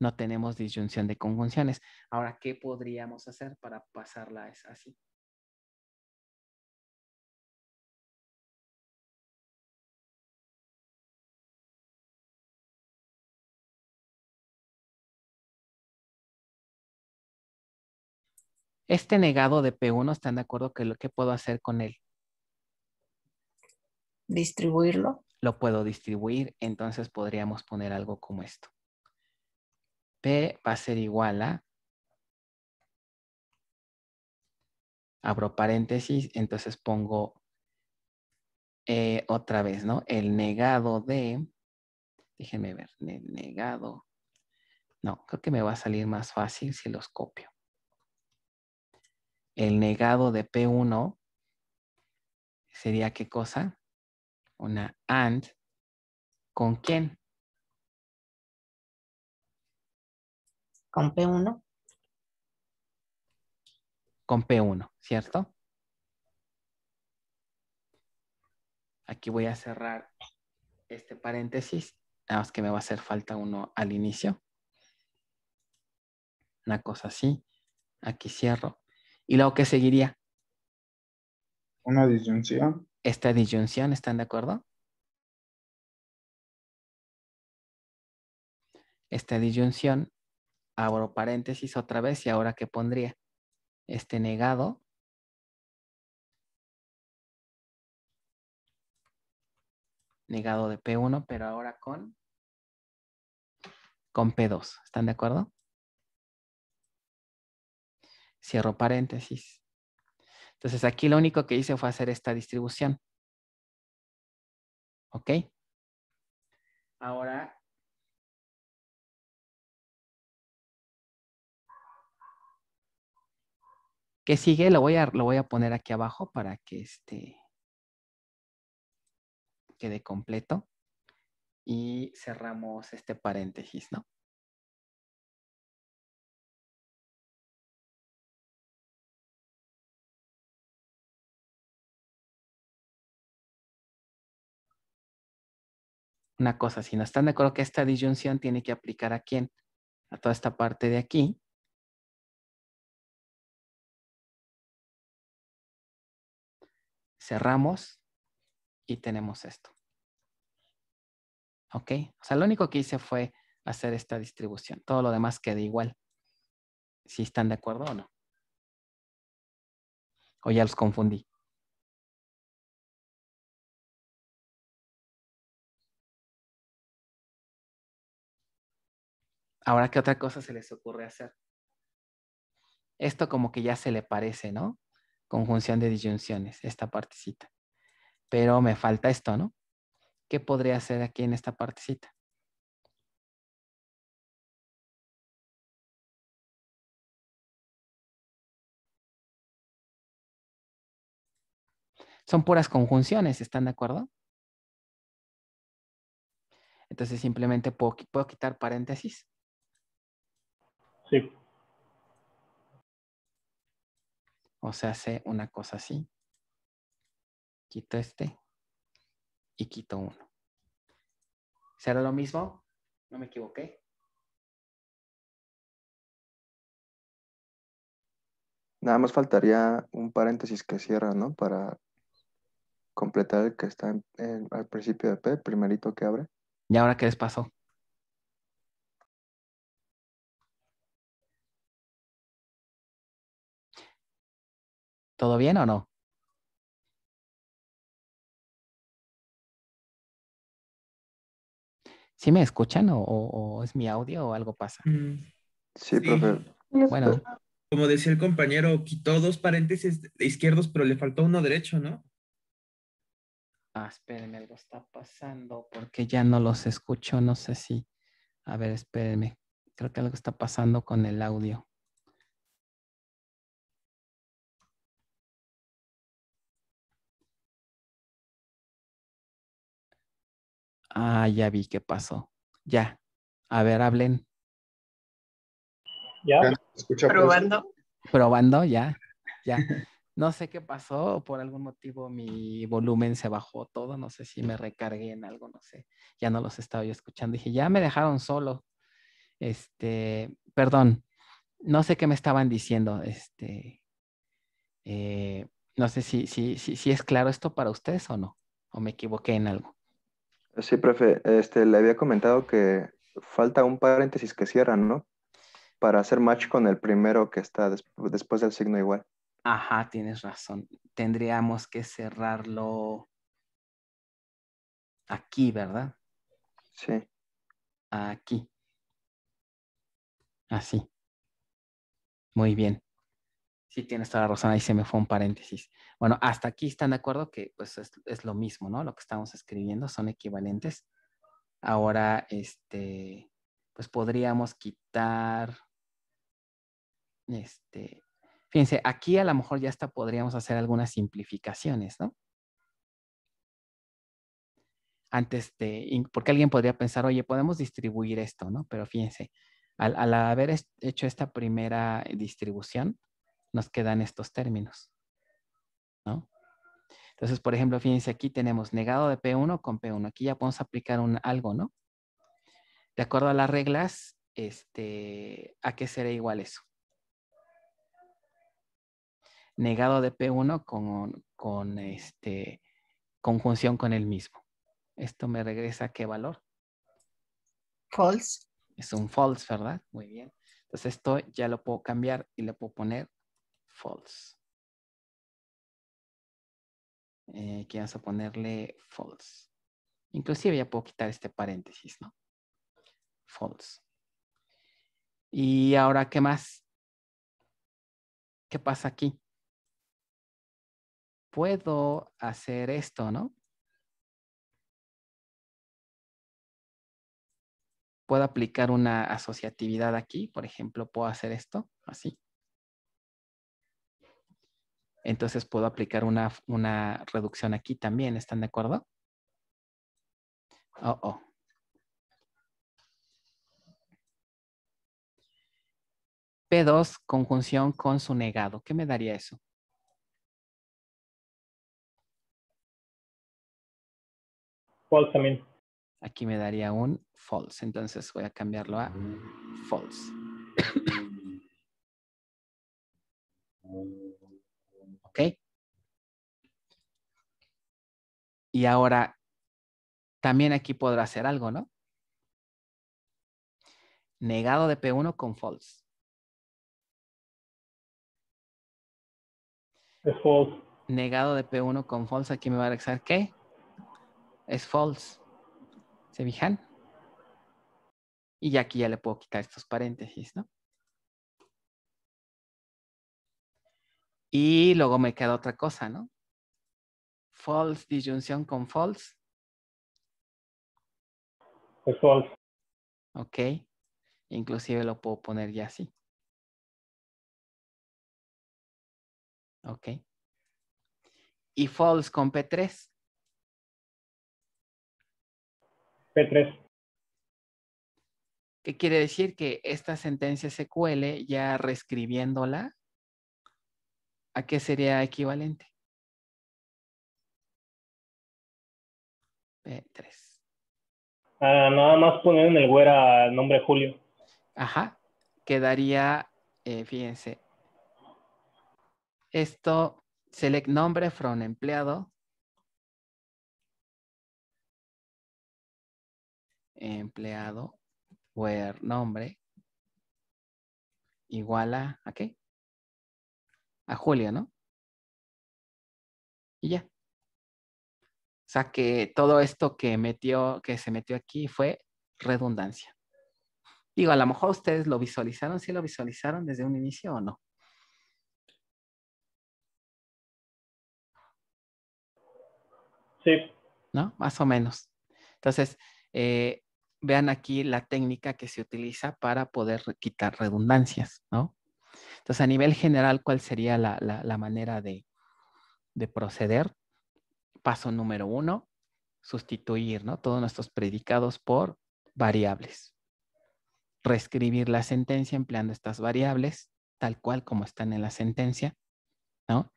No tenemos disyunción de conjunciones. Ahora, ¿qué podríamos hacer para pasarla así? Este negado de P1, ¿están de acuerdo que lo que puedo hacer con él? Distribuirlo. Lo puedo distribuir, entonces podríamos poner algo como esto. P va a ser igual a, abro paréntesis, entonces pongo eh, otra vez, ¿no? El negado de, déjenme ver, negado, no, creo que me va a salir más fácil si los copio el negado de P1 sería qué cosa? Una AND. ¿Con quién? Con P1. Con P1, ¿cierto? Aquí voy a cerrar este paréntesis. Nada más que me va a hacer falta uno al inicio. Una cosa así. Aquí cierro. ¿Y luego qué seguiría? Una disyunción. Esta disyunción, ¿están de acuerdo? Esta disyunción, abro paréntesis otra vez y ahora qué pondría? Este negado negado de P1, pero ahora con, con P2. ¿Están de acuerdo? Cierro paréntesis. Entonces aquí lo único que hice fue hacer esta distribución. ¿Ok? Ahora... ¿Qué sigue? Lo voy, a, lo voy a poner aquí abajo para que este quede completo. Y cerramos este paréntesis, ¿no? una cosa, si no están de acuerdo que esta disyunción tiene que aplicar a quién, a toda esta parte de aquí. Cerramos y tenemos esto. ¿Ok? O sea, lo único que hice fue hacer esta distribución. Todo lo demás queda igual. Si están de acuerdo o no. O ya los confundí. Ahora, ¿qué otra cosa se les ocurre hacer? Esto como que ya se le parece, ¿no? Conjunción de disyunciones, esta partecita. Pero me falta esto, ¿no? ¿Qué podría hacer aquí en esta partecita? son puras conjunciones, ¿están de acuerdo? Entonces simplemente puedo, puedo, quitar paréntesis o se hace una cosa así. Quito este y quito uno. ¿Será lo mismo? ¿No me equivoqué? Nada más faltaría un paréntesis que cierra, ¿no? Para completar el que está al principio de P, primerito que abre. ¿Y ahora qué les pasó? ¿Todo bien o no? ¿Sí me escuchan o, es mi audio o algo pasa? Mm, sí, profe. Bueno. Como decía el compañero, quitó dos paréntesis izquierdos, pero le faltó uno derecho, ¿no? Ah, espérenme, algo está pasando porque ya no los escucho, no sé si. A ver, espérenme. Creo que algo está pasando con el audio. Ah, ya vi qué pasó. Ya. A ver, hablen. Ya. Escucha Probando. Probando, ya. Ya. No sé qué pasó, por algún motivo mi volumen se bajó todo, no sé si me recargué en algo, no sé. Ya no los estaba yo escuchando. Dije, ya me dejaron solo. Este, perdón, no sé qué me estaban diciendo. Este, eh, no sé si, si, si es claro esto para ustedes o no, o me equivoqué en algo. Sí, profe, este, le había comentado que falta un paréntesis que cierran, ¿no? Para hacer match con el primero que está después del signo igual. Ajá, tienes razón. Tendríamos que cerrarlo aquí, ¿verdad? Sí. Aquí. Así. Muy bien. Sí, tienes toda la razón, ahí se me fue un paréntesis. Bueno, hasta aquí están de acuerdo que pues es, lo mismo, ¿no? Lo que estamos escribiendo son equivalentes. Ahora, este, pues podríamos quitar, este, fíjense, aquí a lo mejor ya hasta podríamos hacer algunas simplificaciones, ¿no? Antes de, porque alguien podría pensar, oye, podemos distribuir esto, ¿no? Pero fíjense, al haber hecho esta primera distribución, nos quedan estos términos, Entonces, por ejemplo, fíjense aquí tenemos negado de P1 con P1. Aquí ya podemos aplicar un, algo, ¿no? De acuerdo a las reglas, este, ¿a qué será igual eso? Negado de P1 con, con este, conjunción con el mismo. Esto me regresa a qué valor? False. Es un false, ¿verdad? Muy bien. Entonces esto ya lo puedo cambiar y le puedo poner false. Eh, aquí vamos a ponerle false. Inclusive ya puedo quitar este paréntesis, ¿no? False. Y ahora, ¿qué más? ¿Qué pasa aquí? Puedo hacer esto, ¿no? Puedo aplicar una asociatividad aquí. Por ejemplo, puedo hacer esto así entonces puedo aplicar una, reducción aquí también. ¿Están de acuerdo? Oh, oh. P2 conjunción con su negado. ¿Qué me daría eso? False también. Aquí me daría un false. Entonces voy a cambiarlo a false. ¿ok? Y ahora, también aquí podrá hacer algo, ¿no? Negado de P1 con false. Es false. Negado de P1 con false, aquí me va a regresar ¿qué? Es false. ¿Se fijan? Y aquí ya le puedo quitar estos paréntesis, ¿no? Y luego me queda otra cosa, ¿no? False, disyunción con false. false. Ok. Inclusive lo puedo poner ya así. Ok. Y false con P3. P3. ¿Qué quiere decir? Que esta sentencia cuele ya reescribiéndola ¿a qué sería equivalente? p 3 ah, nada más poner en el güera el nombre Julio. Ajá, quedaría, eh, fíjense, esto, select nombre from empleado. Empleado, where nombre, igual a, ¿a qué? a Julia, ¿no? Y ya. O sea que todo esto que metió, que se metió aquí fue redundancia. Digo, a lo mejor ustedes lo visualizaron, sí lo visualizaron desde un inicio o no. Sí. ¿No? Más o menos. Entonces, eh, vean aquí la técnica que se utiliza para poder quitar redundancias, ¿no? Entonces, a nivel general, ¿cuál sería la, manera de, proceder? Paso número uno, sustituir todos nuestros predicados por variables. Reescribir la sentencia empleando estas variables, tal cual como están en la sentencia, ¿no?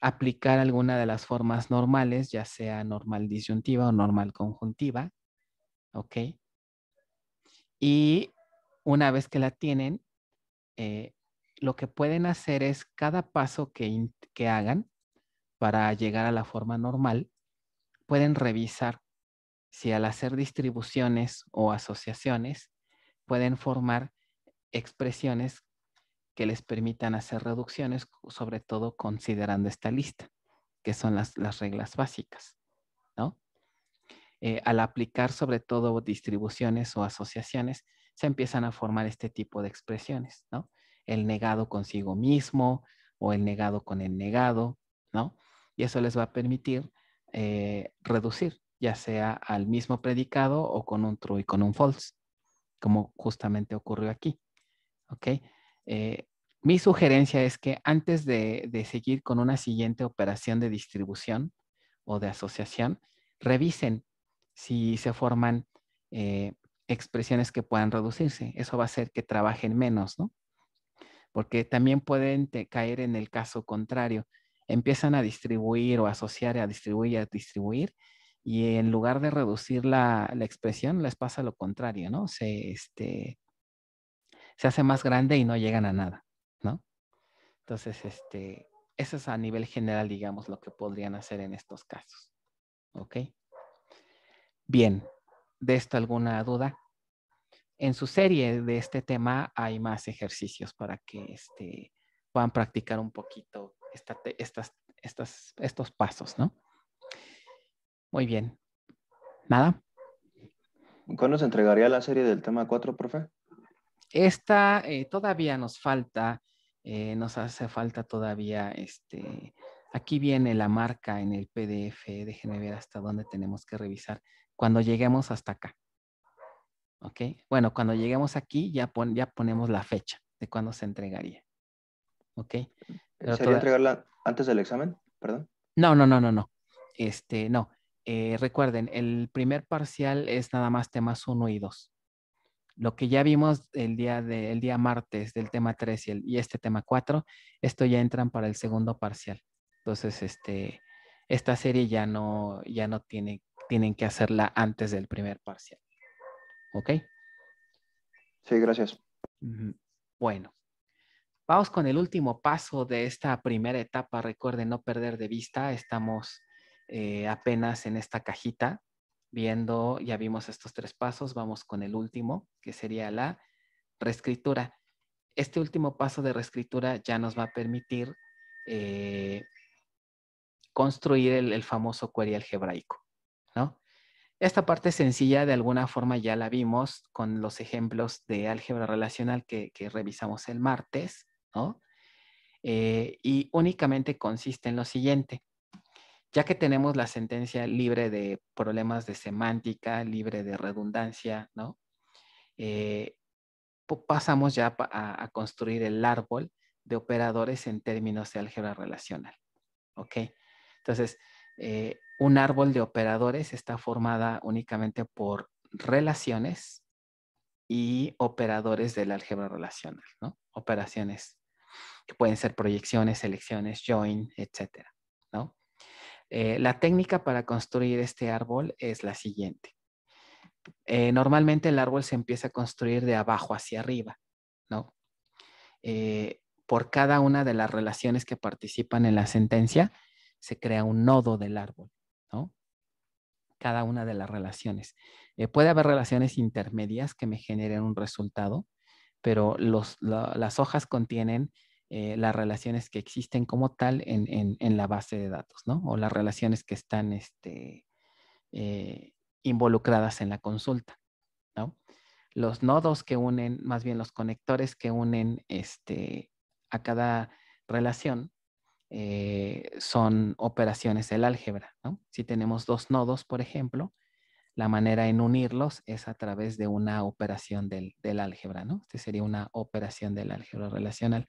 Aplicar alguna de las formas normales, ya sea normal disyuntiva o normal conjuntiva, ¿ok? Y una vez que la tienen, eh, lo que pueden hacer es cada paso que, hagan para llegar a la forma normal, pueden revisar si al hacer distribuciones o asociaciones pueden formar expresiones que les permitan hacer reducciones, sobre todo considerando esta lista, que son las, reglas básicas, ¿no? Eh, al aplicar sobre todo distribuciones o asociaciones, se empiezan a formar este tipo de expresiones, ¿no? el negado consigo mismo o el negado con el negado, ¿no? Y eso les va a permitir eh, reducir, ya sea al mismo predicado o con un true y con un false, como justamente ocurrió aquí, ¿ok? Eh, mi sugerencia es que antes de, seguir con una siguiente operación de distribución o de asociación, revisen si se forman eh, expresiones que puedan reducirse. Eso va a hacer que trabajen menos, ¿no? porque también pueden caer en el caso contrario. Empiezan a distribuir o asociar, a distribuir, a distribuir, y en lugar de reducir la, la expresión, les pasa lo contrario, ¿no? Se, este, se hace más grande y no llegan a nada, ¿no? Entonces, este, eso es a nivel general, digamos, lo que podrían hacer en estos casos. ¿Ok? Bien, ¿de esto alguna duda? en su serie de este tema hay más ejercicios para que este, puedan practicar un poquito estos pasos, ¿no? Muy bien. ¿Nada? ¿Cuándo se entregaría la serie del tema 4, profe? Esta eh, todavía nos falta, eh, nos hace falta todavía, este, aquí viene la marca en el PDF, déjenme ver hasta dónde tenemos que revisar cuando lleguemos hasta acá. Bueno, cuando lleguemos aquí ya, ya ponemos la fecha de cuándo se entregaría. ¿Se Pero a entregarla antes del examen? Perdón. No, no, no, no, no. Este, no. Eh, recuerden, el primer parcial es nada más temas 1 y 2. Lo que ya vimos el día, de, día martes del tema 3 y, este tema 4, esto ya entran para el segundo parcial. Entonces, este, esta serie ya no, ya no tiene, tienen que hacerla antes del primer parcial. ¿Ok? Sí, gracias. Bueno, vamos con el último paso de esta primera etapa. Recuerden no perder de vista, estamos eh, apenas en esta cajita viendo, ya vimos estos tres pasos, vamos con el último, que sería la reescritura. Este último paso de reescritura ya nos va a permitir eh, construir el, el, famoso query algebraico, ¿no? Esta parte sencilla de alguna forma ya la vimos con los ejemplos de álgebra relacional que, revisamos el martes, ¿no? Eh, y únicamente consiste en lo siguiente. Ya que tenemos la sentencia libre de problemas de semántica, libre de redundancia, ¿no? Eh, pasamos ya a, a, construir el árbol de operadores en términos de álgebra relacional. ¿Ok? Entonces, eh, un árbol de operadores está formada únicamente por relaciones y operadores del álgebra relacional, ¿no? Operaciones que pueden ser proyecciones, selecciones, join, etcétera, ¿no? Eh, la técnica para construir este árbol es la siguiente. Eh, normalmente el árbol se empieza a construir de abajo hacia arriba, ¿no? por cada una de las relaciones que participan en la sentencia, se crea un nodo del árbol, ¿no? Cada una de las relaciones. Eh, puede haber relaciones intermedias que me generen un resultado, pero las hojas contienen eh, las relaciones que existen como tal en, la base de datos, ¿no? O las relaciones que están este, eh, involucradas en la consulta, ¿no? Los nodos que unen, más bien los conectores que unen este, a cada relación, eh, son operaciones del álgebra. Si tenemos dos nodos, por ejemplo, la manera en unirlos es a través de una operación del, álgebra. ¿no? Este sería una operación del álgebra relacional,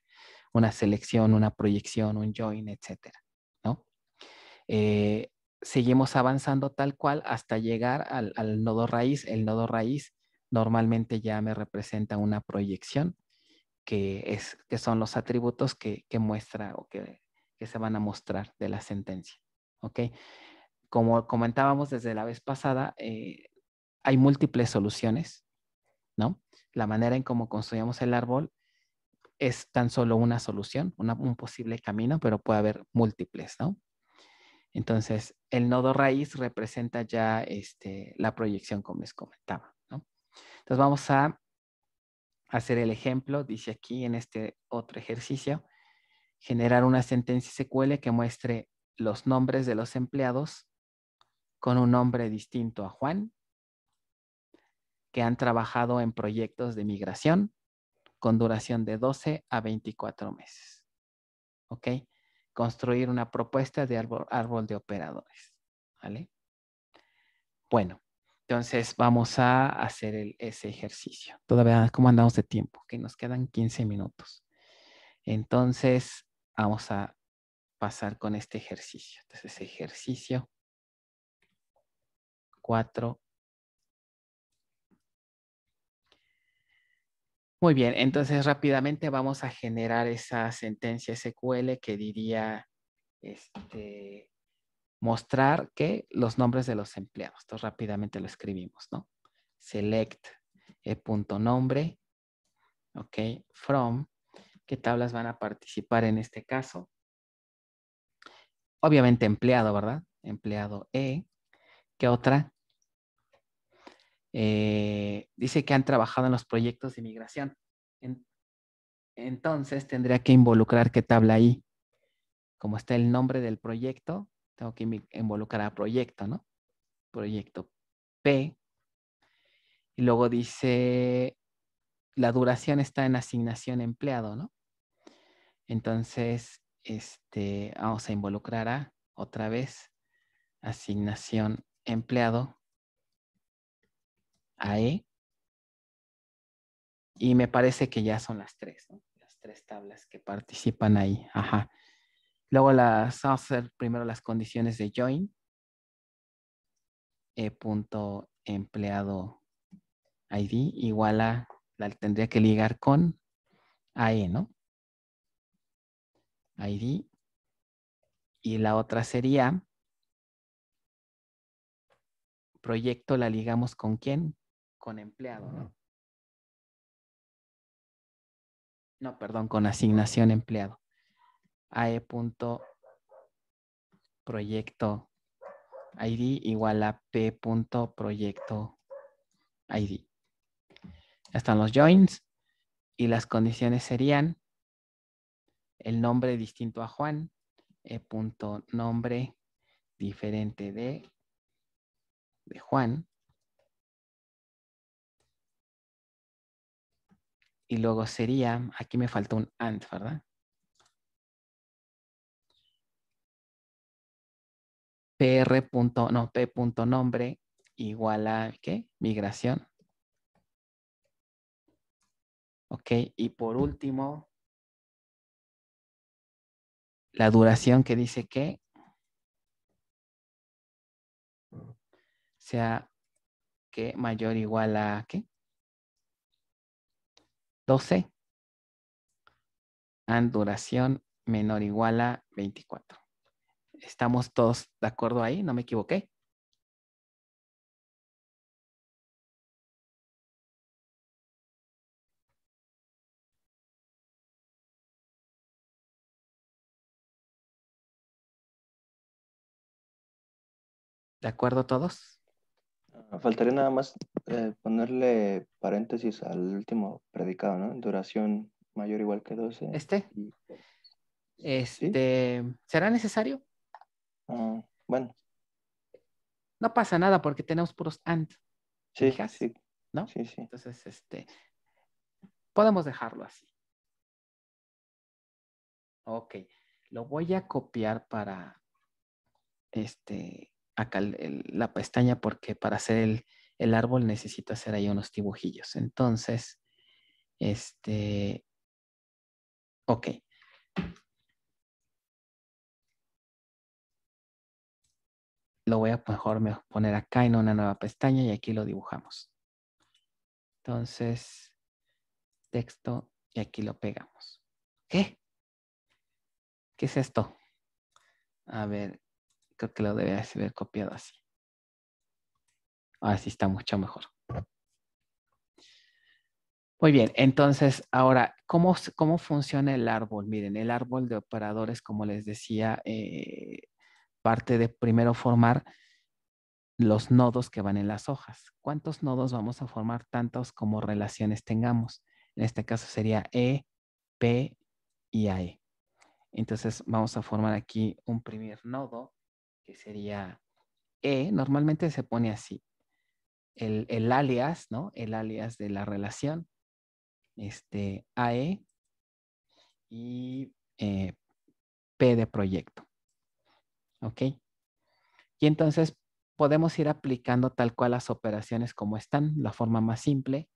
una selección, una proyección, un join, etc. ¿no? Eh, seguimos avanzando tal cual hasta llegar al, nodo raíz. El nodo raíz normalmente ya me representa una proyección que, es, que son los atributos que, que muestra o que que se van a mostrar de la sentencia. ¿Ok? Como comentábamos desde la vez pasada, eh, hay múltiples soluciones, ¿no? La manera en cómo construyamos el árbol es tan solo una solución, un posible camino, pero puede haber múltiples, ¿no? Entonces, el nodo raíz representa ya este, la proyección, como les comentaba, ¿no? Entonces, vamos a hacer el ejemplo, dice aquí en este otro ejercicio, generar una sentencia SQL que muestre los nombres de los empleados con un nombre distinto a Juan, que han trabajado en proyectos de migración con duración de 12 a 24 meses. ¿Ok? Construir una propuesta de árbol, de operadores. ¿Vale? Bueno, entonces vamos a hacer ese ejercicio. Todavía, ¿cómo andamos de tiempo? Que nos quedan 15 minutos. Entonces, vamos a pasar con este ejercicio. Entonces, ejercicio 4. Muy bien, entonces rápidamente vamos a generar esa sentencia SQL que diría este, mostrar que los nombres de los empleados. Entonces rápidamente lo escribimos, ¿no? Select el punto nombre, ok, from qué tablas van a participar en este caso. Obviamente empleado, ¿verdad? Empleado E. ¿Qué otra? Eh, dice que han trabajado en los proyectos de migración. entonces tendría que involucrar qué tabla ahí Como está el nombre del proyecto, tengo que involucrar a proyecto, ¿no? Proyecto P. Y luego dice, la duración está en asignación empleado, ¿no? Entonces, este, vamos a involucrar a, otra vez, asignación empleado, E. Y me parece que ya son las tres, ¿no? Las tres tablas que participan ahí. Ajá. Luego las, vamos a hacer primero las condiciones de join. E empleado ID igual a, la tendría que ligar con AE, ¿no? ID. Y la otra sería, proyecto la ligamos con quién? Con empleado, ¿no? perdón, con asignación empleado. AE.proyecto ID igual a P.proyecto ID. Están los joins y las condiciones serían el nombre distinto a Juan, eh, punto nombre diferente de, de Juan. Y luego sería, aquí me faltó un and, ¿verdad? pr. no, p. nombre igual a, ¿qué? Migración. Ok, y por último, la duración que dice que sea que mayor o igual a ¿qué? 12 and duración menor o igual a 24. ¿Estamos todos de acuerdo ahí? ¿No me equivoqué? ¿De acuerdo todos? Ah, faltaría nada más eh, ponerle paréntesis al último predicado, ¿no? Duración mayor o igual que 12. ¿Este? Este, ¿será necesario? Ah, bueno. No pasa nada porque tenemos puros and. Sí, sí. ¿No? Sí, sí. Entonces, este, podemos dejarlo así. Ok, lo voy a copiar para este acá la pestaña porque para hacer el, el, árbol necesito hacer ahí unos dibujillos. Entonces, este, ok. Lo voy a mejor poner acá en una nueva pestaña y aquí lo dibujamos. Entonces, texto y aquí lo pegamos. ¿Qué? ¿Qué es esto? A ver, creo que lo debería haber copiado así. Así está mucho mejor. Muy bien, entonces ahora, ¿cómo, funciona el árbol? Miren, el árbol de operadores, como les decía, eh, parte de primero formar los nodos que van en las hojas. ¿Cuántos nodos vamos a formar? Tantos como relaciones tengamos. En este caso sería E, P y AE. Entonces vamos a formar aquí un primer nodo que sería E, normalmente se pone así. El, alias, ¿no? El alias de la relación. Este, AE y eh, P de proyecto. ¿Ok? Y entonces podemos ir aplicando tal cual las operaciones como están. La forma más simple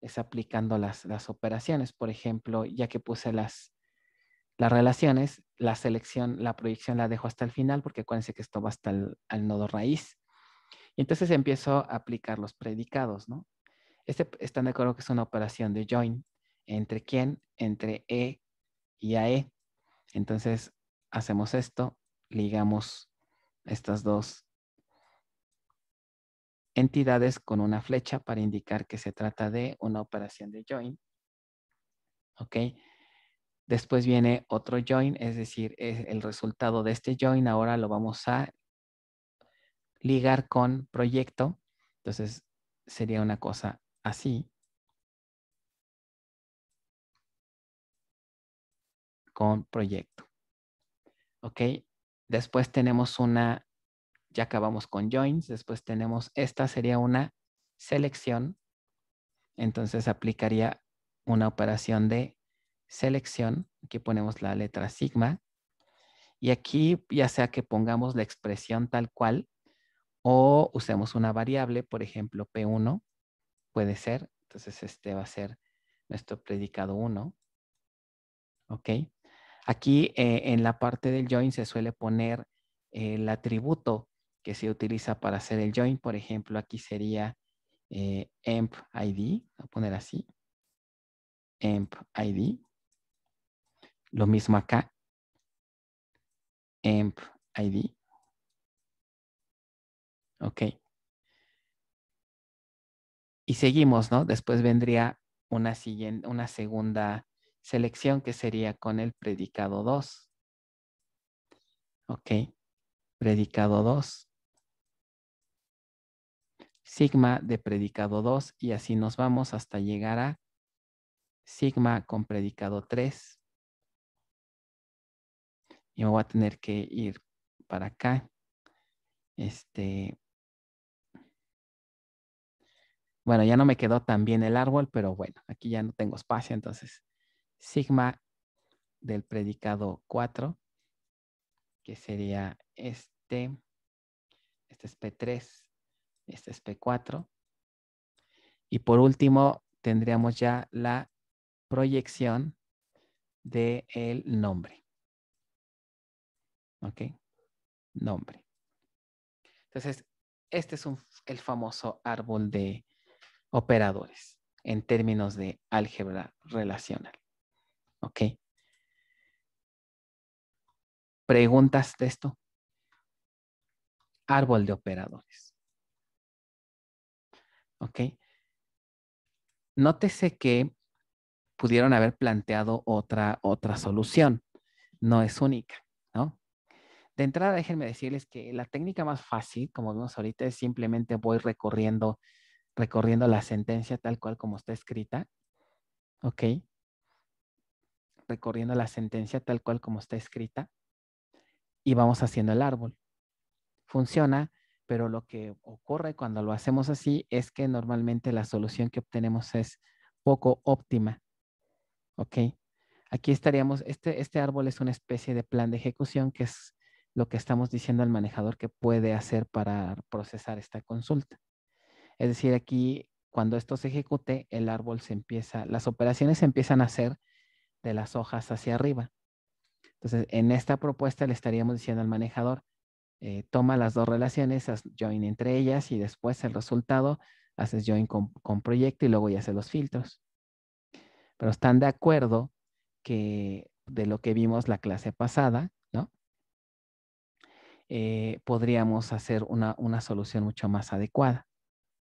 es aplicando las, las operaciones. Por ejemplo, ya que puse las, las relaciones, la selección, la proyección la dejo hasta el final porque acuérdense que esto va hasta el al nodo raíz. Y entonces empiezo a aplicar los predicados, ¿no? Este, están de acuerdo que es una operación de join. ¿Entre quién? Entre E y AE. Entonces hacemos esto, ligamos estas dos entidades con una flecha para indicar que se trata de una operación de join. ¿Ok? Después viene otro join, es decir, es eh, el resultado de este join ahora lo vamos a ligar con proyecto. Entonces sería una cosa así. Con proyecto. ¿Ok? Después tenemos una, ya acabamos con joins, después tenemos esta sería una selección. Entonces aplicaría una operación de selección, aquí ponemos la letra sigma, y aquí ya sea que pongamos la expresión tal cual o usemos una variable, por ejemplo, P1, puede ser, entonces este va a ser nuestro predicado 1, ¿ok? Aquí eh, en la parte del join se suele poner eh, el atributo que se utiliza para hacer el join, por ejemplo, aquí sería eh, emp id, voy a poner así, emp id, lo mismo acá. Emp ID. Ok. Y seguimos, ¿no? Después vendría una, siguiente, una segunda selección que sería con el predicado 2. Ok. Predicado 2. Sigma de predicado 2 y así nos vamos hasta llegar a sigma con predicado 3. Yo me voy a tener que ir para acá. Este. Bueno, ya no me quedó tan bien el árbol, pero bueno, aquí ya no tengo espacio, entonces sigma del predicado 4, que sería este, este es P3, este es P4. Y por último, tendríamos ya la proyección del el nombre. ¿Ok? Nombre. Entonces, este es el famoso árbol de operadores en términos de álgebra relacional. ¿Ok? ¿Preguntas de esto? Árbol de operadores. ¿Ok? Nótese que pudieron haber planteado otra, otra solución. No es única. De entrada, déjenme decirles que la técnica más fácil, como vemos ahorita, es simplemente voy recorriendo, recorriendo la sentencia tal cual como está escrita. ¿Ok? Recorriendo la sentencia tal cual como está escrita. Y vamos haciendo el árbol. Funciona, pero lo que ocurre cuando lo hacemos así es que normalmente la solución que obtenemos es poco óptima. ¿Ok? Aquí estaríamos, este, este árbol es una especie de plan de ejecución que es lo que estamos diciendo al manejador que puede hacer para procesar esta consulta. Es decir, aquí cuando esto se ejecute, el árbol se empieza, las operaciones se empiezan a hacer de las hojas hacia arriba. Entonces, en esta propuesta le estaríamos diciendo al manejador, eh, toma las dos relaciones, haz join entre ellas y después el resultado, haces join con, proyecto y luego ya hace los filtros. Pero están de acuerdo que de lo que vimos la clase pasada, eh, podríamos hacer una, solución mucho más adecuada.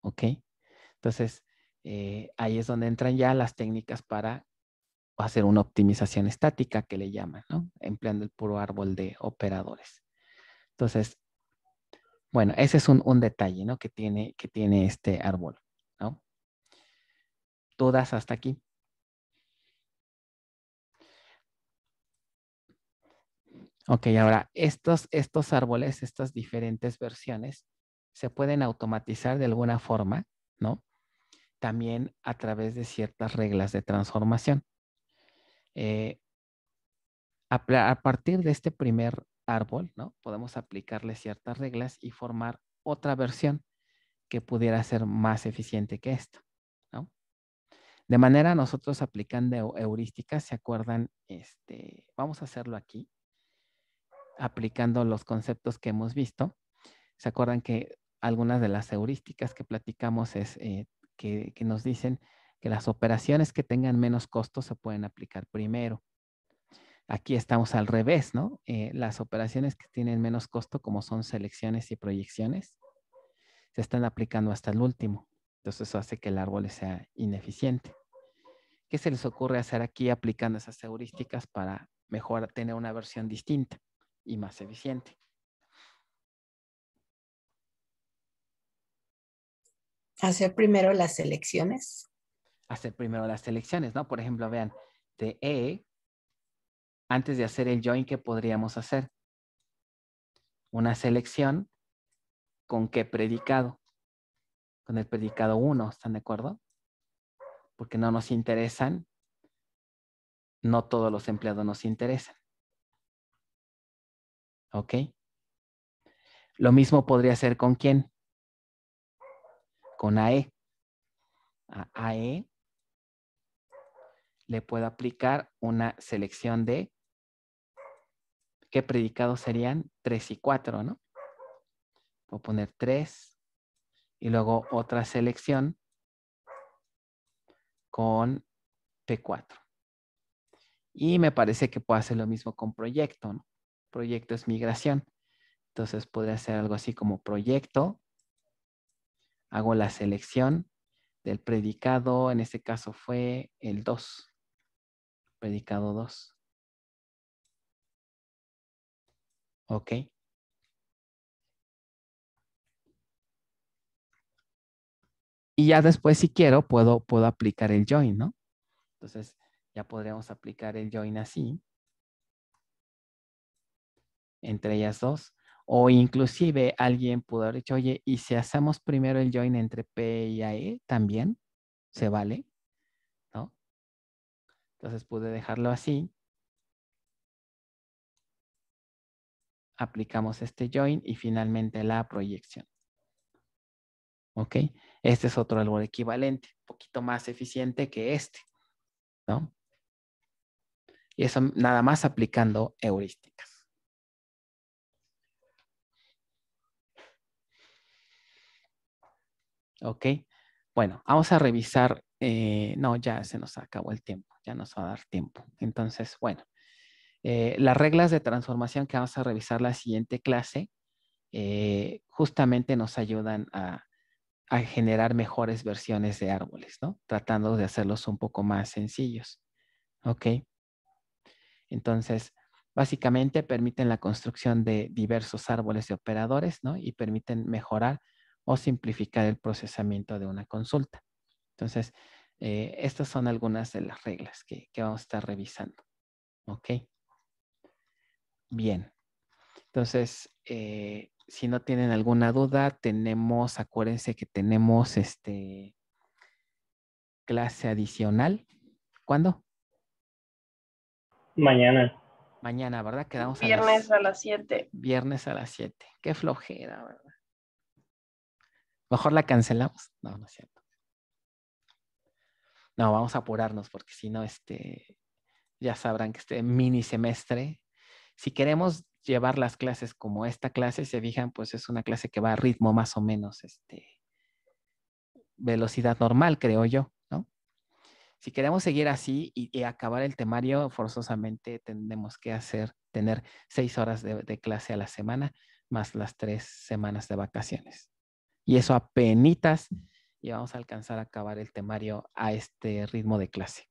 ¿Ok? Entonces, eh, ahí es donde entran ya las técnicas para hacer una optimización estática que le llaman, ¿no? Empleando el puro árbol de operadores. Entonces, bueno, ese es un, un detalle, ¿no? Que tiene, que tiene este árbol, ¿no? Todas hasta aquí. Ok, ahora, estos, estos árboles, estas diferentes versiones, se pueden automatizar de alguna forma, ¿no? También a través de ciertas reglas de transformación. Eh, a, partir de este primer árbol, ¿no? Podemos aplicarle ciertas reglas y formar otra versión que pudiera ser más eficiente que esta. ¿no? De manera, nosotros aplicando heurísticas, ¿se acuerdan? Este, vamos a hacerlo aquí aplicando los conceptos que hemos visto. ¿Se acuerdan que algunas de las heurísticas que platicamos es eh, que, nos dicen que las operaciones que tengan menos costo se pueden aplicar primero? Aquí estamos al revés, ¿no? Eh, las operaciones que tienen menos costo, como son selecciones y proyecciones, se están aplicando hasta el último. Entonces eso hace que el árbol sea ineficiente. ¿Qué se les ocurre hacer aquí aplicando esas heurísticas para mejorar tener una versión distinta? y más eficiente. Hacer primero las selecciones. Hacer primero las selecciones, ¿no? Por ejemplo, vean, de E, antes de hacer el join, ¿qué podríamos hacer? Una selección con qué predicado. Con el predicado 1, ¿están de acuerdo? Porque no nos interesan, no todos los empleados nos interesan. ¿Ok? Lo mismo podría ser con quién? Con AE. A AE e le puedo aplicar una selección de qué predicados serían 3 y 4, ¿no? Voy a poner 3 y luego otra selección con P4. Y me parece que puedo hacer lo mismo con proyecto, ¿no? Proyecto es migración. Entonces podría ser algo así como proyecto. Hago la selección del predicado. En este caso fue el 2. Predicado 2. Ok. Y ya después, si quiero, puedo, puedo aplicar el join, ¿no? Entonces, ya podríamos aplicar el join así entre ellas dos. O inclusive alguien pudo haber dicho, oye, ¿y si hacemos primero el join entre P y AE también? ¿Se vale? ¿No? Entonces pude dejarlo así. Aplicamos este join y finalmente la proyección. ¿Ok? Este es otro algoritmo equivalente, un poquito más eficiente que este. ¿No? Y eso nada más aplicando heurísticas. ¿Ok? Bueno, vamos a revisar. Eh, no, ya se nos acabó el tiempo, ya nos va a dar tiempo. Entonces, bueno, eh, las reglas de transformación que vamos a revisar la siguiente clase eh, justamente nos ayudan a, a, generar mejores versiones de árboles, ¿no? Tratando de hacerlos un poco más sencillos. ¿Ok? Entonces, básicamente permiten la construcción de diversos árboles de operadores, ¿no? Y permiten mejorar o simplificar el procesamiento de una consulta. Entonces, eh, estas son algunas de las reglas que, vamos a estar revisando. ¿Ok? Bien. Entonces, eh, si no tienen alguna duda, tenemos, acuérdense que tenemos este clase adicional. ¿Cuándo? Mañana. Mañana, ¿verdad? Quedamos Viernes a, las, a las 7. Viernes a las 7. Qué flojera, ¿verdad? Mejor la cancelamos. No, no es cierto. No, vamos a apurarnos porque si no, este, ya sabrán que este mini semestre, si queremos llevar las clases como esta clase, se fijan, pues es una clase que va a ritmo más o menos, este, velocidad normal, creo yo, ¿no? Si queremos seguir así y, acabar el temario, forzosamente tenemos que hacer, tener seis horas de clase a la semana, más las tres semanas de vacaciones. Y eso apenas y vamos a alcanzar a acabar el temario a este ritmo de clase.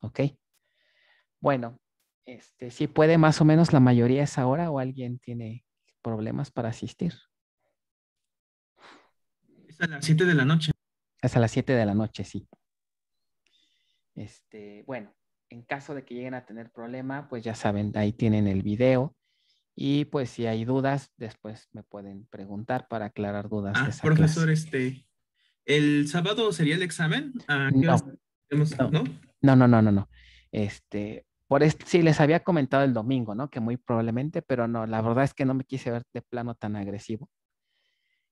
¿Ok? Bueno, si este, puede más o menos la mayoría es ahora o alguien tiene problemas para asistir. Es a las 7 de la noche. Es a las 7 de la noche, sí. Este, bueno, en caso de que lleguen a tener problema, pues ya saben, ahí tienen el video y pues si hay dudas, después me pueden preguntar para aclarar dudas. Ah, profesor, este, ¿el sábado sería el examen? no, no, no, no, no, Este, por si sí les había comentado el domingo, ¿no? Que muy probablemente, pero no, la verdad es que no me quise ver de plano tan agresivo.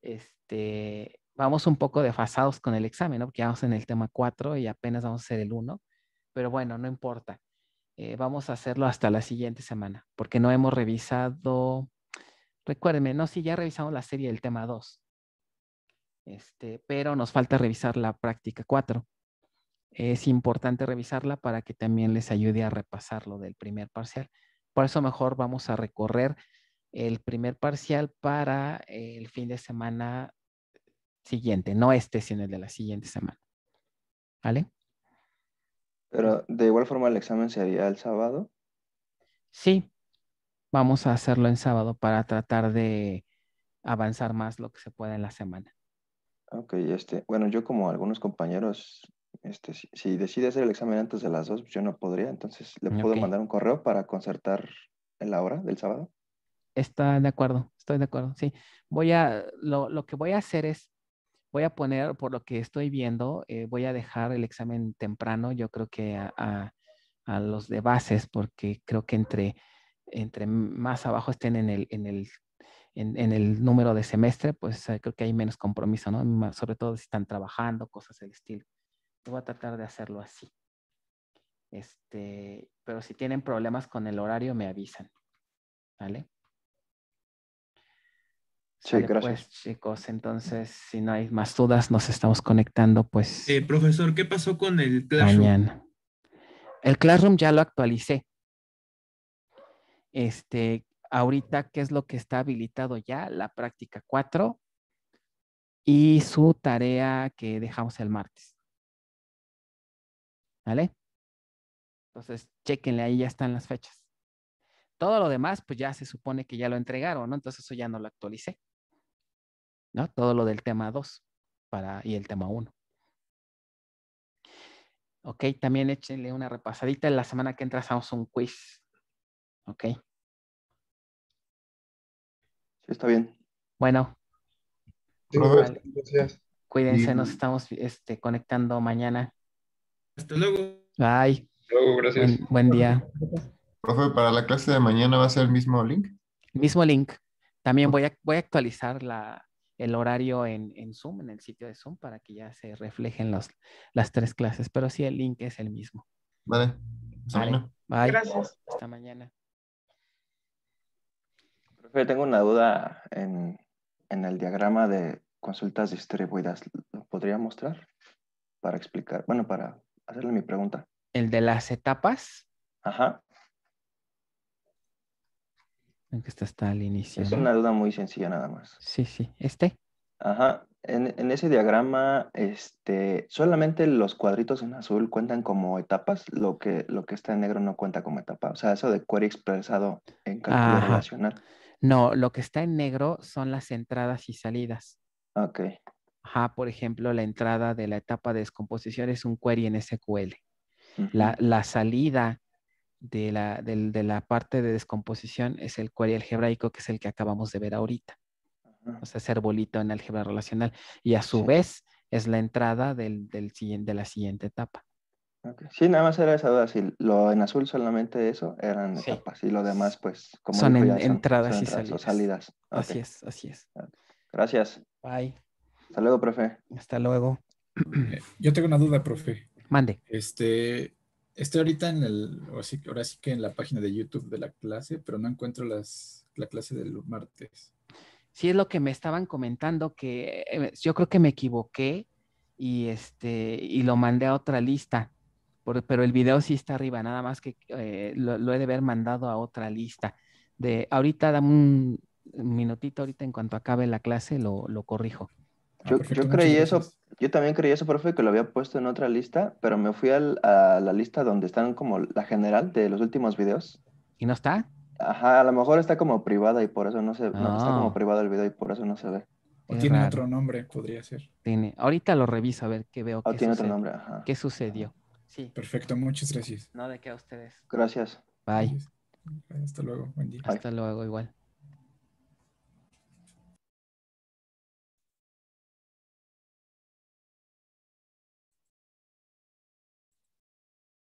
Este, vamos un poco desfasados con el examen, ¿no? Porque vamos en el tema 4 y apenas vamos a hacer el 1, pero bueno, no importa. Eh, vamos a hacerlo hasta la siguiente semana, porque no hemos revisado, recuérdenme, no, sí, ya revisamos la serie del tema 2, este, pero nos falta revisar la práctica 4. Es importante revisarla para que también les ayude a repasar lo del primer parcial. Por eso mejor vamos a recorrer el primer parcial para el fin de semana siguiente, no este, sino el de la siguiente semana. ¿Vale? Pero de igual forma el examen sería el sábado. Sí, vamos a hacerlo en sábado para tratar de avanzar más lo que se pueda en la semana. Ok, este, bueno, yo como algunos compañeros, este, si, decide hacer el examen antes de las dos, yo no podría, entonces le puedo mandar un correo para concertar en la hora del sábado. Está de acuerdo, estoy de acuerdo, sí. Voy a, lo que voy a hacer es, voy a poner, por lo que estoy viendo, eh, voy a dejar el examen temprano, yo creo que a, los de bases, porque creo que entre, entre más abajo estén en el, en el, en, el número de semestre, pues eh, creo que hay menos compromiso, ¿no? sobre todo si están trabajando, cosas del estilo. voy a tratar de hacerlo así. Este, pero si tienen problemas con el horario, me avisan. ¿Vale? Pues, chicos, entonces, si no hay más dudas, nos estamos conectando, pues. Eh, profesor, ¿qué pasó con el Classroom? Mañana. El Classroom ya lo actualicé. Este, ahorita, ¿qué es lo que está habilitado ya? La práctica 4 y su tarea que dejamos el martes. ¿Vale? Entonces, chequenle, ahí ya están las fechas. Todo lo demás, pues ya se supone que ya lo entregaron, ¿no? Entonces eso ya no lo actualicé. ¿no? Todo lo del tema 2 y el tema 1. Ok, también échenle una repasadita. La semana que entra hacemos un quiz. Ok. Sí, está bien. Bueno. Gracias. Cuídense, nos estamos este, conectando mañana. Hasta luego. Bye. Hasta luego, gracias. Buen, día. Profe, ¿para la clase de mañana va a ser el mismo link? El Mismo link. También voy a, voy a actualizar la, el horario en, Zoom, en el sitio de Zoom, para que ya se reflejen los, las tres clases. Pero sí, el link es el mismo. Vale. vale. Gracias. Hasta mañana. Profe, tengo una duda en, en el diagrama de consultas distribuidas. ¿Lo podría mostrar para explicar? Bueno, para hacerle mi pregunta. ¿El de las etapas? Ajá que está hasta el inicio. Es una duda muy sencilla nada más. Sí, sí. ¿Este? Ajá. En, ese diagrama, este, solamente los cuadritos en azul cuentan como etapas, lo que, lo que está en negro no cuenta como etapa. O sea, eso de query expresado en cálculo relacional. No, lo que está en negro son las entradas y salidas. Ok. Ajá, por ejemplo, la entrada de la etapa de descomposición es un query en SQL. la, la salida de la, de, la parte de descomposición es el query algebraico, que es el que acabamos de ver ahorita. O sea, ese arbolito en álgebra relacional. Y a su vez es la entrada del, de la siguiente etapa. Okay. Sí, nada más era esa duda. Si lo en azul solamente eso eran etapas y lo demás, pues, como son, entradas, y salidas. Así es, así es. Ah, gracias. Bye. Hasta luego, profe. Hasta luego. Eh, yo tengo una duda, profe. Mande. Este, estoy ahorita en el, ahora sí que en la página de YouTube de la clase, pero no encuentro las, la clase del martes. Sí, es lo que me estaban comentando, que eh, yo creo que me equivoqué y, este, y lo mandé a otra lista, pero el video sí está arriba, nada más que eh, lo, he de haber mandado a otra lista. De, ahorita dame un minutito, ahorita en cuanto acabe la clase lo, lo corrijo. Ah, yo, creí eso, yo también creí eso, profe, que lo había puesto en otra lista, pero me fui a la lista donde están como la general de los últimos videos. ¿Y no está? Ajá, a lo mejor está como privada y por eso no se ve. no, está como ah. privado el video y por eso no se ve. O tiene otro nombre, podría ser. Tiene. Ahorita lo reviso a ver qué veo. O ah, tiene otro nombre, ajá. ¿Qué sucedió? Sí. Perfecto, muchas gracias. No, de qué a ustedes. Gracias. Bye. Hasta luego, buen día. Hasta luego, igual.